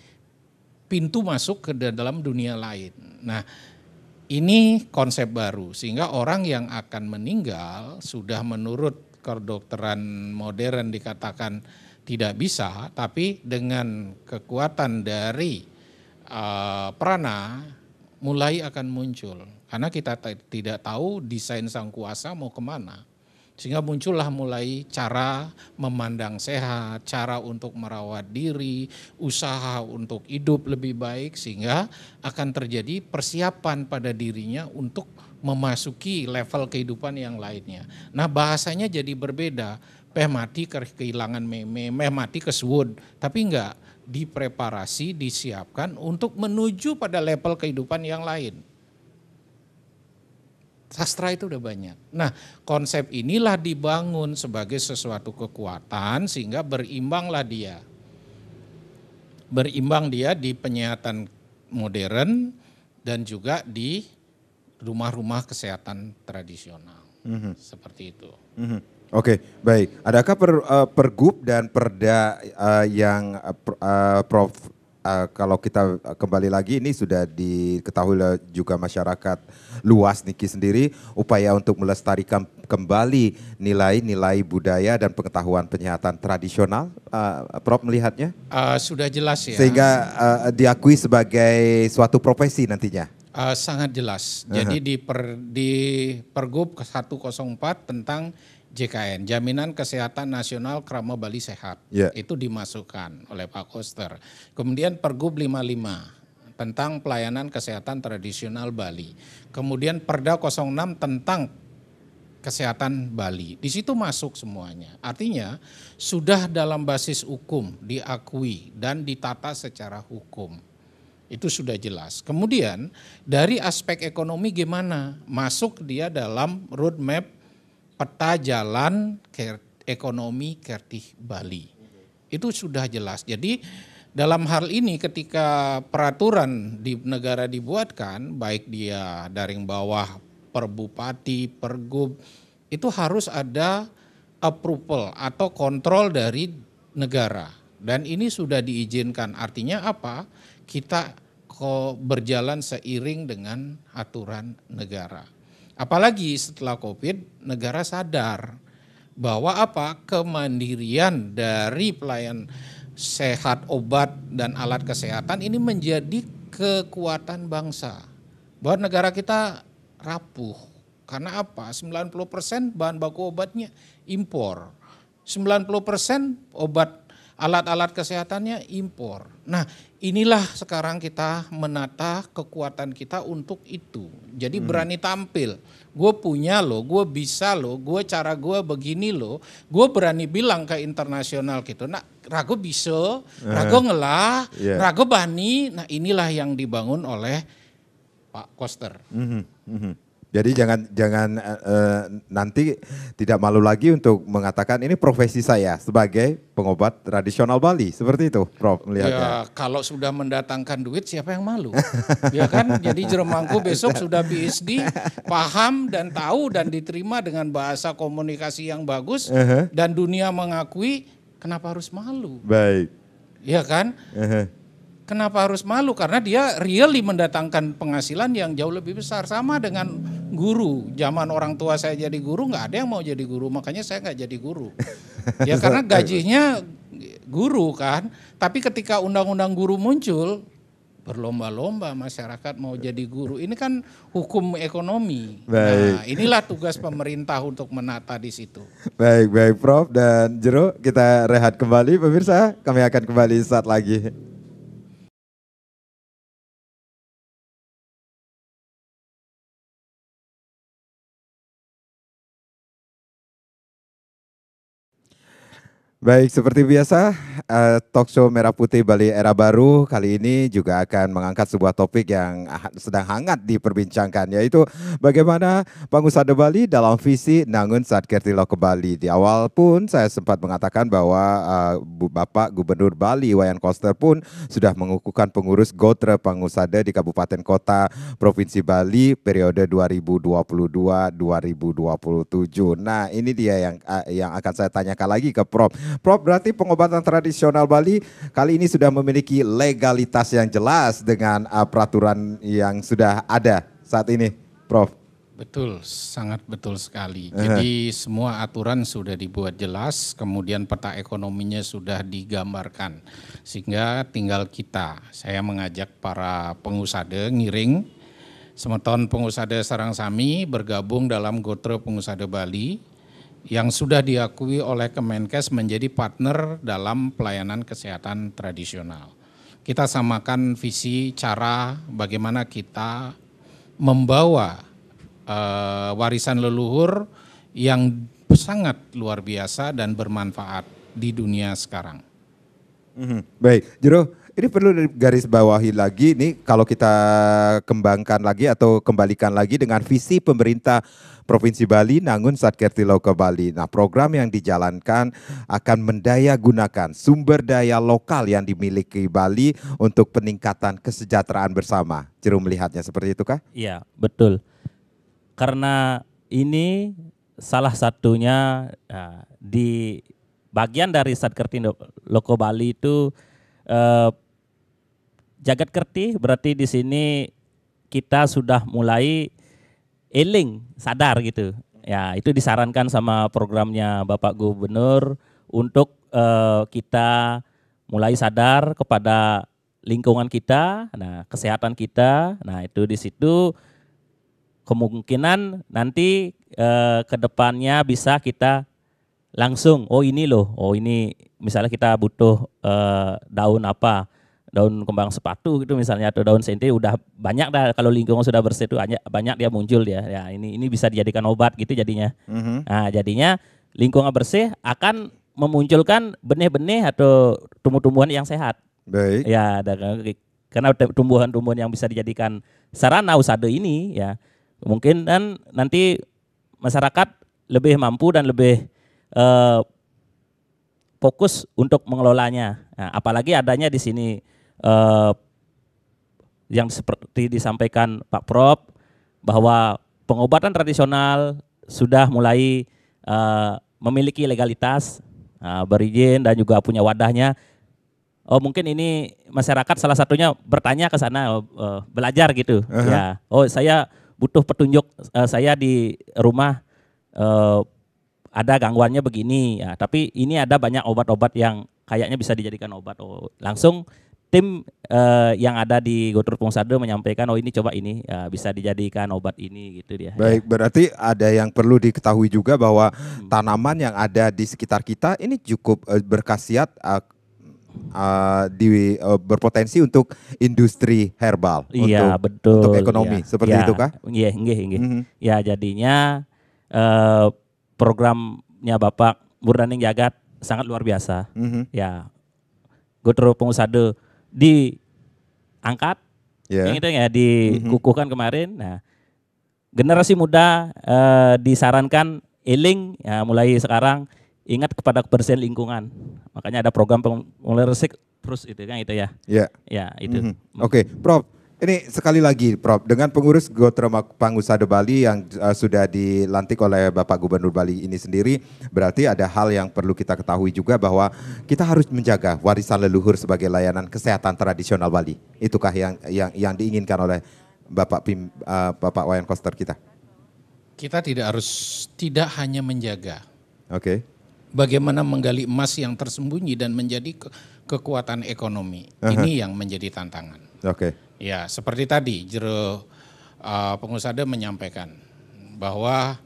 pintu masuk ke dalam dunia lain. Nah, ini konsep baru sehingga orang yang akan meninggal sudah menurut kedokteran modern dikatakan tidak bisa, tapi dengan kekuatan dari Eh, prana mulai akan muncul. Karena kita tidak tahu desain sang kuasa mau kemana. Sehingga muncullah mulai cara memandang sehat, cara untuk merawat diri, usaha untuk hidup lebih baik sehingga akan terjadi persiapan pada dirinya untuk memasuki level kehidupan yang lainnya. Nah bahasanya jadi berbeda, peh mati kehilangan meme, meh mati kesuwud, tapi enggak dipreparasi, disiapkan untuk menuju pada level kehidupan yang lain. Sastra itu udah banyak. Nah, konsep inilah dibangun sebagai sesuatu kekuatan sehingga berimbanglah dia. Berimbang dia di penyihatan modern dan juga di rumah-rumah kesehatan tradisional. Mm -hmm. Seperti itu. Mm -hmm. Oke, okay, baik. Adakah per, uh, eh, pergub dan perda uh, yang uh, Prof uh, kalau kita kembali lagi ini sudah diketahui juga masyarakat luas Niki sendiri upaya untuk melestarikan kembali nilai-nilai budaya dan pengetahuan penyihatan tradisional uh, Prof melihatnya uh, sudah jelas ya sehingga uh, diakui sebagai suatu profesi nantinya uh, sangat jelas jadi uh -huh. di per di Pergub 104 tentang JKN, Jaminan Kesehatan Nasional Kramo Bali Sehat. Yeah. Itu dimasukkan oleh Pak Koster. Kemudian Pergub 55 tentang pelayanan kesehatan tradisional Bali. Kemudian Perda 06 tentang kesehatan Bali. Di situ masuk semuanya. Artinya sudah dalam basis hukum diakui dan ditata secara hukum. Itu sudah jelas. Kemudian dari aspek ekonomi gimana? Masuk dia dalam roadmap peta jalan ekonomi Kertih Bali. Itu sudah jelas. Jadi dalam hal ini ketika peraturan di negara dibuatkan baik dia dari bawah perbupati, pergub itu harus ada approval atau kontrol dari negara. Dan ini sudah diizinkan. Artinya apa? Kita berjalan seiring dengan aturan negara. Apalagi setelah COVID, negara sadar bahwa apa kemandirian dari pelayan sehat obat dan alat kesehatan ini menjadi kekuatan bangsa. Bahwa negara kita rapuh. Karena apa? 90% bahan baku obatnya impor. 90% obat alat-alat kesehatannya impor. Nah, inilah sekarang kita menata kekuatan kita untuk itu. Jadi hmm. berani tampil. Gue punya loh, gue bisa loh, gue cara gue begini loh. Gue berani bilang ke internasional gitu. Nah, ragu bisa, ragu eh. ngelah, yeah. ragu bani. Nah, inilah yang dibangun oleh Pak Koster. Mm -hmm. Mm -hmm. Jadi jangan jangan uh, nanti tidak malu lagi untuk mengatakan ini profesi saya sebagai pengobat tradisional Bali seperti itu, Prof. Melihatnya. Ya, kalau sudah mendatangkan duit siapa yang malu? ya kan? Jadi Jeremangku besok sudah BSD, paham dan tahu dan diterima dengan bahasa komunikasi yang bagus uh -huh. dan dunia mengakui, kenapa harus malu? Baik. Ya kan? Uh -huh Kenapa harus malu? Karena dia really mendatangkan penghasilan yang jauh lebih besar. Sama dengan guru. Zaman orang tua saya jadi guru, nggak ada yang mau jadi guru. Makanya saya nggak jadi guru. Ya karena gajinya guru kan. Tapi ketika undang-undang guru muncul, berlomba-lomba masyarakat mau jadi guru. Ini kan hukum ekonomi. Baik. Nah, inilah tugas pemerintah untuk menata di situ. Baik, baik Prof dan Jero, kita rehat kembali pemirsa. Kami akan kembali saat lagi. Baik, seperti biasa, uh, talk show Merah Putih Bali Era Baru kali ini juga akan mengangkat sebuah topik yang ah, sedang hangat diperbincangkan, yaitu bagaimana pengusaha Bali dalam visi Nangun saat Kertilo ke Bali. Di awal pun saya sempat mengatakan bahwa uh, Bapak Gubernur Bali Wayan Koster pun sudah mengukuhkan pengurus Gotre Pengusada di Kabupaten Kota Provinsi Bali periode 2022-2027. Nah, ini dia yang uh, yang akan saya tanyakan lagi ke Prof Prof, berarti pengobatan tradisional Bali kali ini sudah memiliki legalitas yang jelas dengan uh, peraturan yang sudah ada saat ini, Prof. Betul, sangat betul sekali. Eh. Jadi semua aturan sudah dibuat jelas, kemudian peta ekonominya sudah digambarkan. Sehingga tinggal kita, saya mengajak para pengusade ngiring, semeton pengusade Sarang Sami bergabung dalam Gotro Pengusade Bali yang sudah diakui oleh Kemenkes menjadi partner dalam pelayanan kesehatan tradisional. Kita samakan visi cara bagaimana kita membawa uh, warisan leluhur yang sangat luar biasa dan bermanfaat di dunia sekarang. Mm -hmm. Baik, Juro. Ini perlu garis bawahi lagi nih kalau kita kembangkan lagi atau kembalikan lagi dengan visi pemerintah Provinsi Bali Nangun Satkertilo ke Bali. Nah, program yang dijalankan akan mendaya gunakan sumber daya lokal yang dimiliki Bali untuk peningkatan kesejahteraan bersama. Jeru melihatnya seperti itu kah? Iya, betul. Karena ini salah satunya ya, di bagian dari Satkertilo Loko Bali itu eh, Jagat Kerti berarti di sini kita sudah mulai eling, sadar gitu. Ya, itu disarankan sama programnya Bapak Gubernur untuk uh, kita mulai sadar kepada lingkungan kita, nah kesehatan kita. Nah, itu di situ kemungkinan nanti uh, eh, kedepannya bisa kita langsung oh ini loh, oh ini misalnya kita butuh uh, daun apa daun kembang sepatu gitu misalnya atau daun senti udah banyak dah kalau lingkungan sudah bersih itu banyak banyak dia muncul ya ya ini ini bisa dijadikan obat gitu jadinya mm-hmm. nah jadinya lingkungan bersih akan memunculkan benih-benih atau tumbuh-tumbuhan yang sehat baik ya karena tumbuhan-tumbuhan yang bisa dijadikan sarana usaha ini ya mungkin dan nanti masyarakat lebih mampu dan lebih uh, fokus untuk mengelolanya nah, apalagi adanya di sini eh, yang seperti disampaikan Pak Prop bahwa pengobatan tradisional sudah mulai eh, memiliki legalitas, eh, berizin dan juga punya wadahnya. Oh mungkin ini masyarakat salah satunya bertanya ke sana oh, eh, belajar gitu. Uh -huh. Ya. Oh saya butuh petunjuk eh, saya di rumah eh, ada gangguannya begini ya tapi ini ada banyak obat-obat yang kayaknya bisa dijadikan obat oh langsung tim uh, yang ada di Gotur Pungsado menyampaikan oh ini coba ini ya, bisa dijadikan obat ini gitu dia. Baik, ya. berarti ada yang perlu diketahui juga bahwa hmm. tanaman yang ada di sekitar kita ini cukup uh, eh, berkhasiat uh, uh, di uh, berpotensi untuk industri herbal iya, untuk betul, untuk ekonomi iya. seperti iya, itu kah? Iya, iya, iya. Mm -hmm. Ya jadinya uh, programnya Bapak Murdaning Jagat sangat luar biasa. Mm -hmm. Ya. Gotro Pengusade diangkat, yeah. yang itu ya dikukuhkan kemarin. Nah, generasi muda eh, disarankan eling ya, mulai sekarang ingat kepada kebersihan lingkungan. Makanya ada program pengelola resik terus itu kan itu ya. Iya. Yeah. Ya, itu. Mm-hmm. Oke, okay. Prof, ini sekali lagi, Prof, dengan pengurus Gotrama Pangusada Bali yang uh, sudah dilantik oleh Bapak Gubernur Bali ini sendiri, berarti ada hal yang perlu kita ketahui juga bahwa kita harus menjaga warisan leluhur sebagai layanan kesehatan tradisional Bali. Itukah yang yang yang diinginkan oleh Bapak Pim, uh, Bapak Wayan Koster kita? Kita tidak harus tidak hanya menjaga. Oke. Okay. Bagaimana menggali emas yang tersembunyi dan menjadi ke, kekuatan ekonomi. Uh -huh. Ini yang menjadi tantangan. Oke. Okay. Ya, seperti tadi jero uh, pengusaha menyampaikan bahwa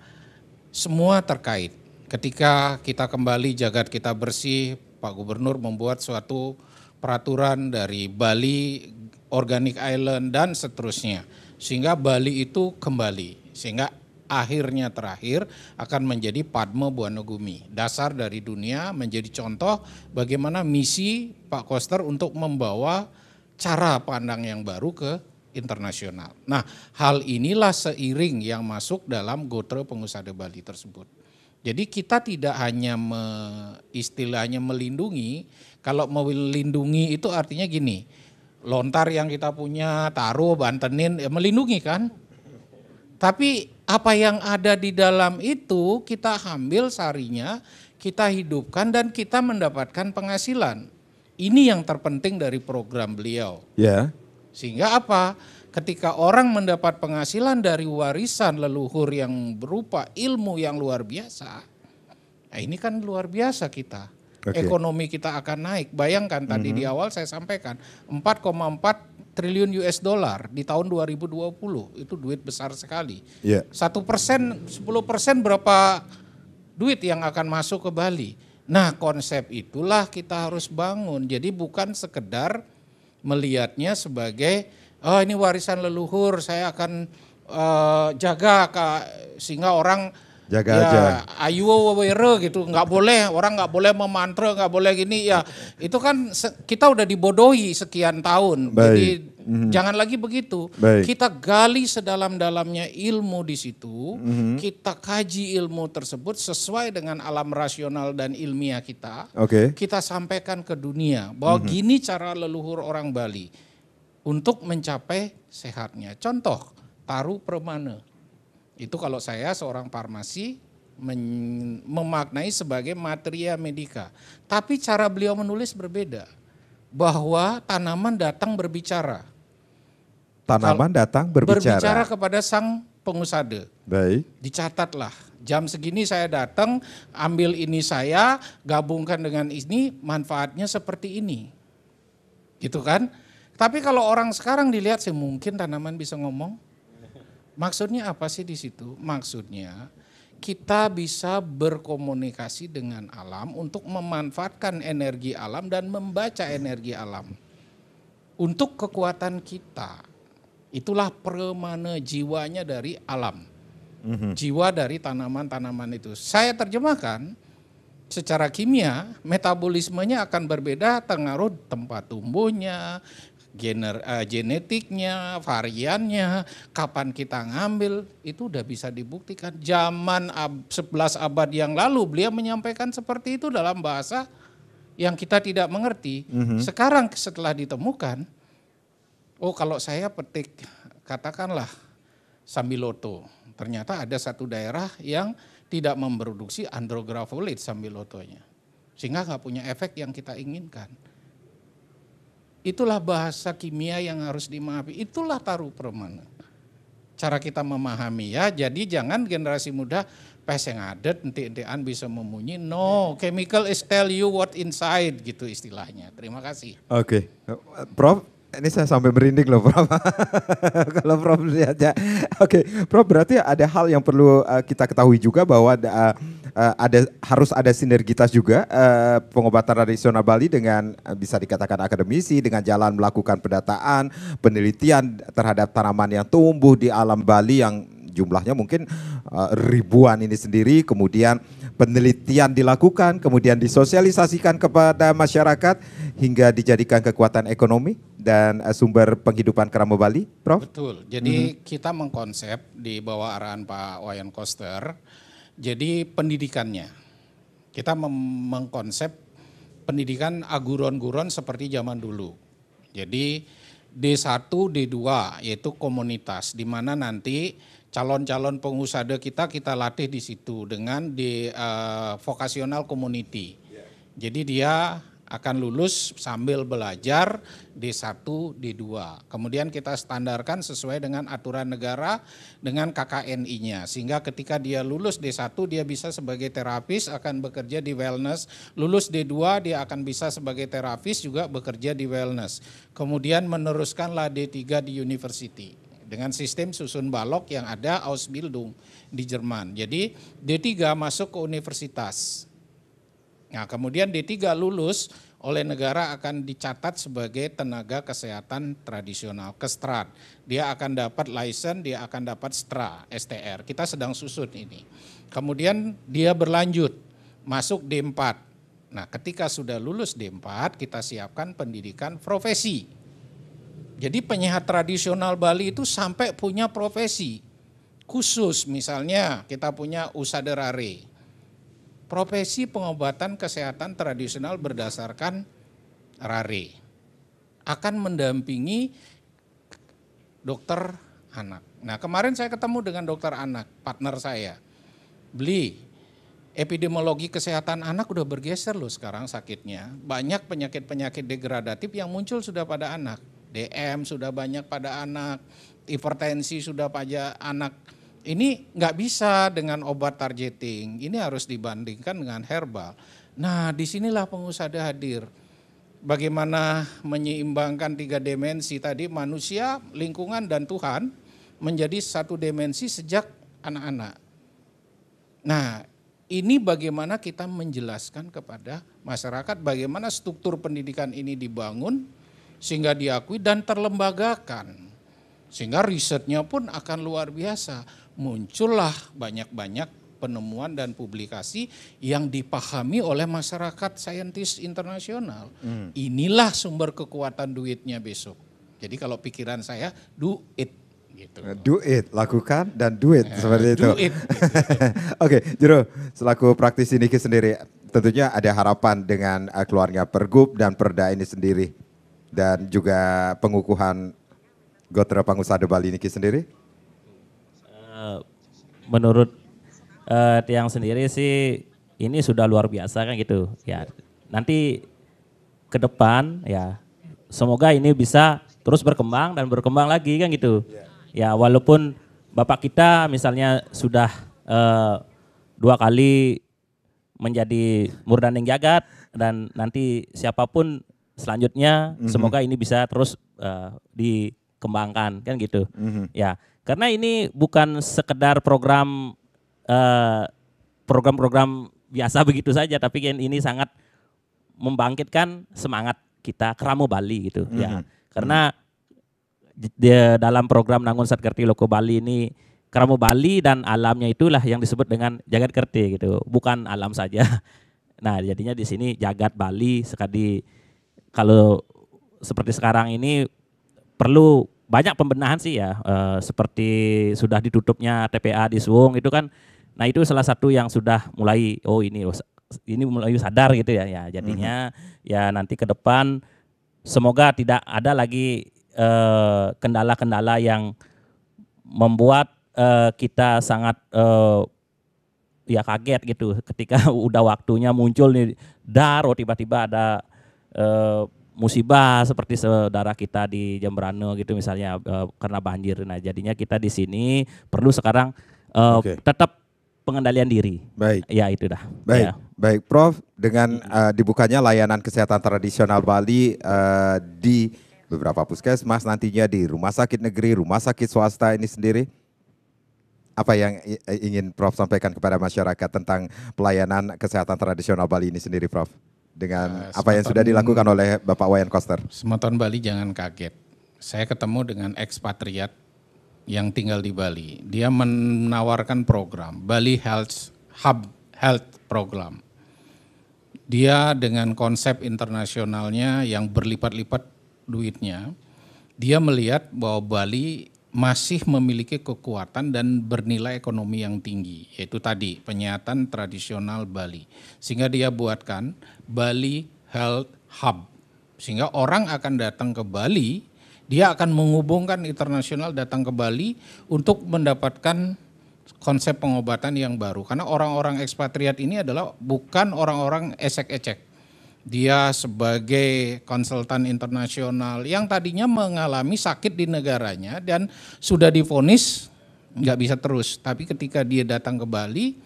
semua terkait. Ketika kita kembali jagat kita bersih, Pak Gubernur membuat suatu peraturan dari Bali Organic Island dan seterusnya. Sehingga Bali itu kembali, sehingga akhirnya terakhir akan menjadi Padma Buwana Gumi. Dasar dari dunia menjadi contoh bagaimana misi Pak Koster untuk membawa cara pandang yang baru ke internasional. Nah, hal inilah seiring yang masuk dalam Gotre Pengusaha de Bali tersebut. Jadi kita tidak hanya me, istilahnya melindungi, kalau melindungi itu artinya gini, lontar yang kita punya taruh, bantenin, ya melindungi kan. Tapi apa yang ada di dalam itu kita ambil sarinya, kita hidupkan dan kita mendapatkan penghasilan. Ini yang terpenting dari program beliau. Ya. Sehingga apa? Ketika orang mendapat penghasilan dari warisan leluhur yang berupa ilmu yang luar biasa, nah ini kan luar biasa kita. Okay. Ekonomi kita akan naik. Bayangkan tadi mm -hmm. di mhm. awal saya sampaikan 4,4 triliun US dollar di tahun 2020 itu duit besar sekali. Ya. Satu persen, sepuluh persen berapa duit yang akan masuk ke Bali? Nah konsep itulah kita harus bangun. Jadi bukan sekedar melihatnya sebagai oh ini warisan leluhur saya akan uh, jaga kak, sehingga orang jaga ya, aja. Ayo wawero gitu, nggak boleh orang nggak boleh memantre, nggak boleh gini ya. Itu kan kita udah dibodohi sekian tahun. Baik. Jadi hmm jangan lagi begitu. Baik. Kita gali sedalam-dalamnya ilmu di situ, hmm kita kaji ilmu tersebut sesuai dengan alam rasional dan ilmiah kita. Oke. Okay. Kita sampaikan ke dunia bahwa hmm gini cara leluhur orang Bali untuk mencapai sehatnya. Contoh, taruh permane. Itu kalau saya seorang farmasi memaknai sebagai materia medika. Tapi cara beliau menulis berbeda. Bahwa tanaman datang berbicara. Tanaman datang berbicara. Berbicara kepada sang pengusade. Baik. Dicatatlah. Jam segini saya datang, ambil ini saya, gabungkan dengan ini, manfaatnya seperti ini. Gitu kan? Tapi kalau orang sekarang dilihat sih mungkin tanaman bisa ngomong. Maksudnya apa sih di situ? Maksudnya kita bisa berkomunikasi dengan alam untuk memanfaatkan energi alam dan membaca energi alam untuk kekuatan kita. Itulah permana jiwanya dari alam. Mhm. Jiwa dari tanaman-tanaman itu. Saya terjemahkan secara kimia metabolismenya akan berbeda, tengaruh tempat tumbuhnya, gener, uh, genetiknya, variannya, kapan kita ngambil, itu udah bisa dibuktikan. Zaman ab, 11 abad yang lalu beliau menyampaikan seperti itu dalam bahasa yang kita tidak mengerti. Mm -hmm. Sekarang setelah ditemukan, oh kalau saya petik katakanlah sambiloto, ternyata ada satu daerah yang tidak memproduksi andrografolit sambilotonya. Sehingga nggak punya efek yang kita inginkan. Itulah bahasa kimia yang harus dimengerti. Itulah taruh permana. Cara kita memahami ya. Jadi jangan generasi muda yang ada nanti entian bisa memunyi. No, chemical is tell you what inside gitu istilahnya. Terima kasih. Oke. Okay. Prof, ini saya sampai merinding loh, Prof. Kalau Prof lihatnya, oke, Prof berarti ada hal yang perlu uh, kita ketahui juga bahwa uh, uh, ada harus ada sinergitas juga uh, pengobatan tradisional Bali dengan uh, bisa dikatakan akademisi dengan jalan melakukan pendataan, penelitian terhadap tanaman yang tumbuh di alam Bali yang jumlahnya mungkin uh, ribuan ini sendiri, kemudian penelitian dilakukan, kemudian disosialisasikan kepada masyarakat hingga dijadikan kekuatan ekonomi dan eh, sumber penghidupan Kerama Bali, Prof? Betul. Jadi mm-hmm. kita mengkonsep di bawah arahan Pak Wayan Koster. Jadi pendidikannya kita mengkonsep pendidikan aguron-guron seperti zaman dulu. Jadi D1, D2 yaitu komunitas di mana nanti calon-calon pengusaha kita kita latih di situ dengan di uh, eh, vocational community. Ya. Jadi dia akan lulus sambil belajar D1, D2. Kemudian kita standarkan sesuai dengan aturan negara dengan KKNI-nya. Sehingga ketika dia lulus D1, dia bisa sebagai terapis akan bekerja di wellness. Lulus D2, dia akan bisa sebagai terapis juga bekerja di wellness. Kemudian meneruskanlah D3 di university dengan sistem susun balok yang ada Ausbildung di Jerman. Jadi D3 masuk ke universitas Nah kemudian D3 lulus oleh negara akan dicatat sebagai tenaga kesehatan tradisional kestrat. Dia akan dapat license, dia akan dapat STRA, STR. Kita sedang susun ini. Kemudian dia berlanjut masuk D4. Nah, ketika sudah lulus D4, kita siapkan pendidikan profesi. Jadi penyehat tradisional Bali itu sampai punya profesi khusus misalnya kita punya usaderare profesi pengobatan kesehatan tradisional berdasarkan RARE akan mendampingi dokter anak. Nah, kemarin saya ketemu dengan dokter anak, partner saya. Beli epidemiologi kesehatan anak udah bergeser loh sekarang sakitnya. Banyak penyakit-penyakit degradatif yang muncul sudah pada anak. DM sudah banyak pada anak, hipertensi sudah pada anak ini nggak bisa dengan obat targeting, ini harus dibandingkan dengan herbal. Nah disinilah pengusaha hadir. Bagaimana menyeimbangkan tiga dimensi tadi manusia, lingkungan, dan Tuhan menjadi satu dimensi sejak anak-anak. Nah ini bagaimana kita menjelaskan kepada masyarakat bagaimana struktur pendidikan ini dibangun sehingga diakui dan terlembagakan. Sehingga risetnya pun akan luar biasa muncullah banyak-banyak penemuan dan publikasi yang dipahami oleh masyarakat saintis internasional. Hmm. Inilah sumber kekuatan duitnya besok. Jadi kalau pikiran saya do it gitu. Eh, do it, lakukan dan do it yeah, seperti do itu. It, Oke, okay, Jero, selaku praktisi Niki sendiri tentunya ada harapan dengan keluarnya eh, keluarga Pergub dan Perda ini sendiri dan juga pengukuhan Gotra Pangusada Bali Niki sendiri? menurut uh, tiang sendiri sih ini sudah luar biasa kan gitu. Ya nanti ke depan ya semoga ini bisa terus berkembang dan berkembang lagi kan gitu. Ya walaupun bapak kita misalnya sudah uh, dua kali menjadi murdaning jagat dan nanti siapapun selanjutnya mm -hmm. semoga ini bisa terus uh, dikembangkan kan gitu. Mm -hmm. Ya karena ini bukan sekedar program eh, program-program eh, biasa begitu saja, tapi kan ini sangat membangkitkan semangat kita Keramu Bali gitu mm -hmm. ya. Mm-hmm. Karena di, dalam program Nangun Satkerti Loko Bali ini Keramu Bali dan alamnya itulah yang disebut dengan jagat kerti gitu, bukan alam saja. Nah, jadinya di sini jagat Bali sekali kalau seperti sekarang ini perlu banyak pembenahan sih ya uh, seperti sudah ditutupnya TPA di Suwung itu kan nah itu salah satu yang sudah mulai oh ini oh, ini mulai sadar gitu ya ya jadinya hmm. ya nanti ke depan semoga tidak ada lagi eh, kendala-kendala uh, yang membuat uh, kita sangat uh, ya kaget gitu ketika udah waktunya muncul nih daro oh, tiba-tiba ada uh, musibah seperti saudara kita di Jembrano gitu misalnya e, karena banjir. Nah, jadinya kita di sini perlu sekarang e, eh, okay. tetap pengendalian diri. Baik. Ya itu dah. Baik, ya. baik, Prof. Dengan uh, dibukanya layanan kesehatan tradisional Bali uh, di beberapa puskesmas nantinya di rumah sakit negeri, rumah sakit swasta ini sendiri, apa yang ingin Prof sampaikan kepada masyarakat tentang pelayanan kesehatan tradisional Bali ini sendiri, Prof? dengan uh, apa yang sudah dilakukan oleh Bapak Wayan Koster? Semeton Bali jangan kaget. Saya ketemu dengan ekspatriat yang tinggal di Bali. Dia menawarkan program Bali Health Hub Health Program. Dia dengan konsep internasionalnya yang berlipat-lipat duitnya, dia melihat bahwa Bali masih memiliki kekuatan dan bernilai ekonomi yang tinggi, yaitu tadi penyataan tradisional Bali. Sehingga dia buatkan Bali Health Hub. Sehingga orang akan datang ke Bali, dia akan menghubungkan internasional datang ke Bali untuk mendapatkan konsep pengobatan yang baru. Karena orang-orang ekspatriat ini adalah bukan orang-orang esek-ecek. Dia sebagai konsultan internasional yang tadinya mengalami sakit di negaranya dan sudah difonis nggak bisa terus. Tapi ketika dia datang ke Bali,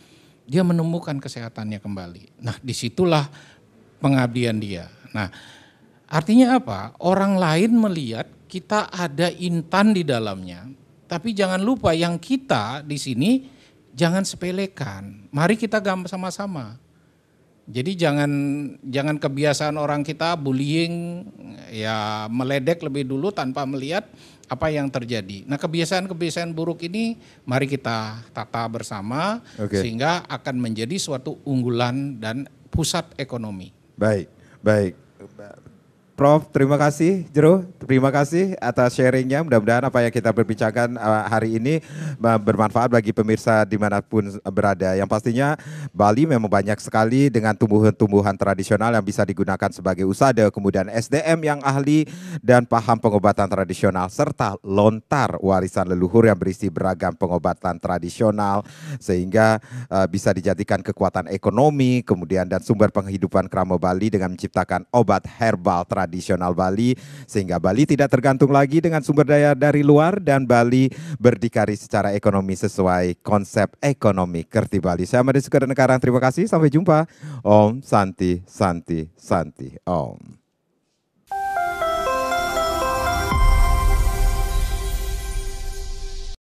dia menemukan kesehatannya kembali. Nah disitulah pengabdian dia. Nah, artinya apa? Orang lain melihat kita ada intan di dalamnya. Tapi jangan lupa yang kita di sini jangan sepelekan. Mari kita gambar sama-sama. Jadi jangan jangan kebiasaan orang kita bullying ya meledek lebih dulu tanpa melihat apa yang terjadi. Nah, kebiasaan-kebiasaan buruk ini mari kita tata bersama okay. sehingga akan menjadi suatu unggulan dan pusat ekonomi. Baik, baik. Prof, terima kasih Jero, terima kasih atas sharingnya. Mudah-mudahan apa yang kita berbincangkan eh, hari ini bermanfaat bagi pemirsa dimanapun eh, berada. Yang pastinya Bali memang banyak sekali dengan tumbuhan-tumbuhan tradisional yang bisa digunakan sebagai usada, kemudian SDM yang ahli dan paham pengobatan tradisional, serta lontar warisan leluhur yang berisi beragam pengobatan tradisional, sehingga eh, bisa dijadikan kekuatan ekonomi, kemudian dan sumber penghidupan kerama Bali dengan menciptakan obat herbal tradisional tradisional Bali sehingga Bali tidak tergantung lagi dengan sumber daya dari luar dan Bali berdikari secara ekonomi sesuai konsep ekonomi Kerti Bali. Saya Madi Karang, terima kasih. Sampai jumpa. Om Santi, Santi, Santi. Om.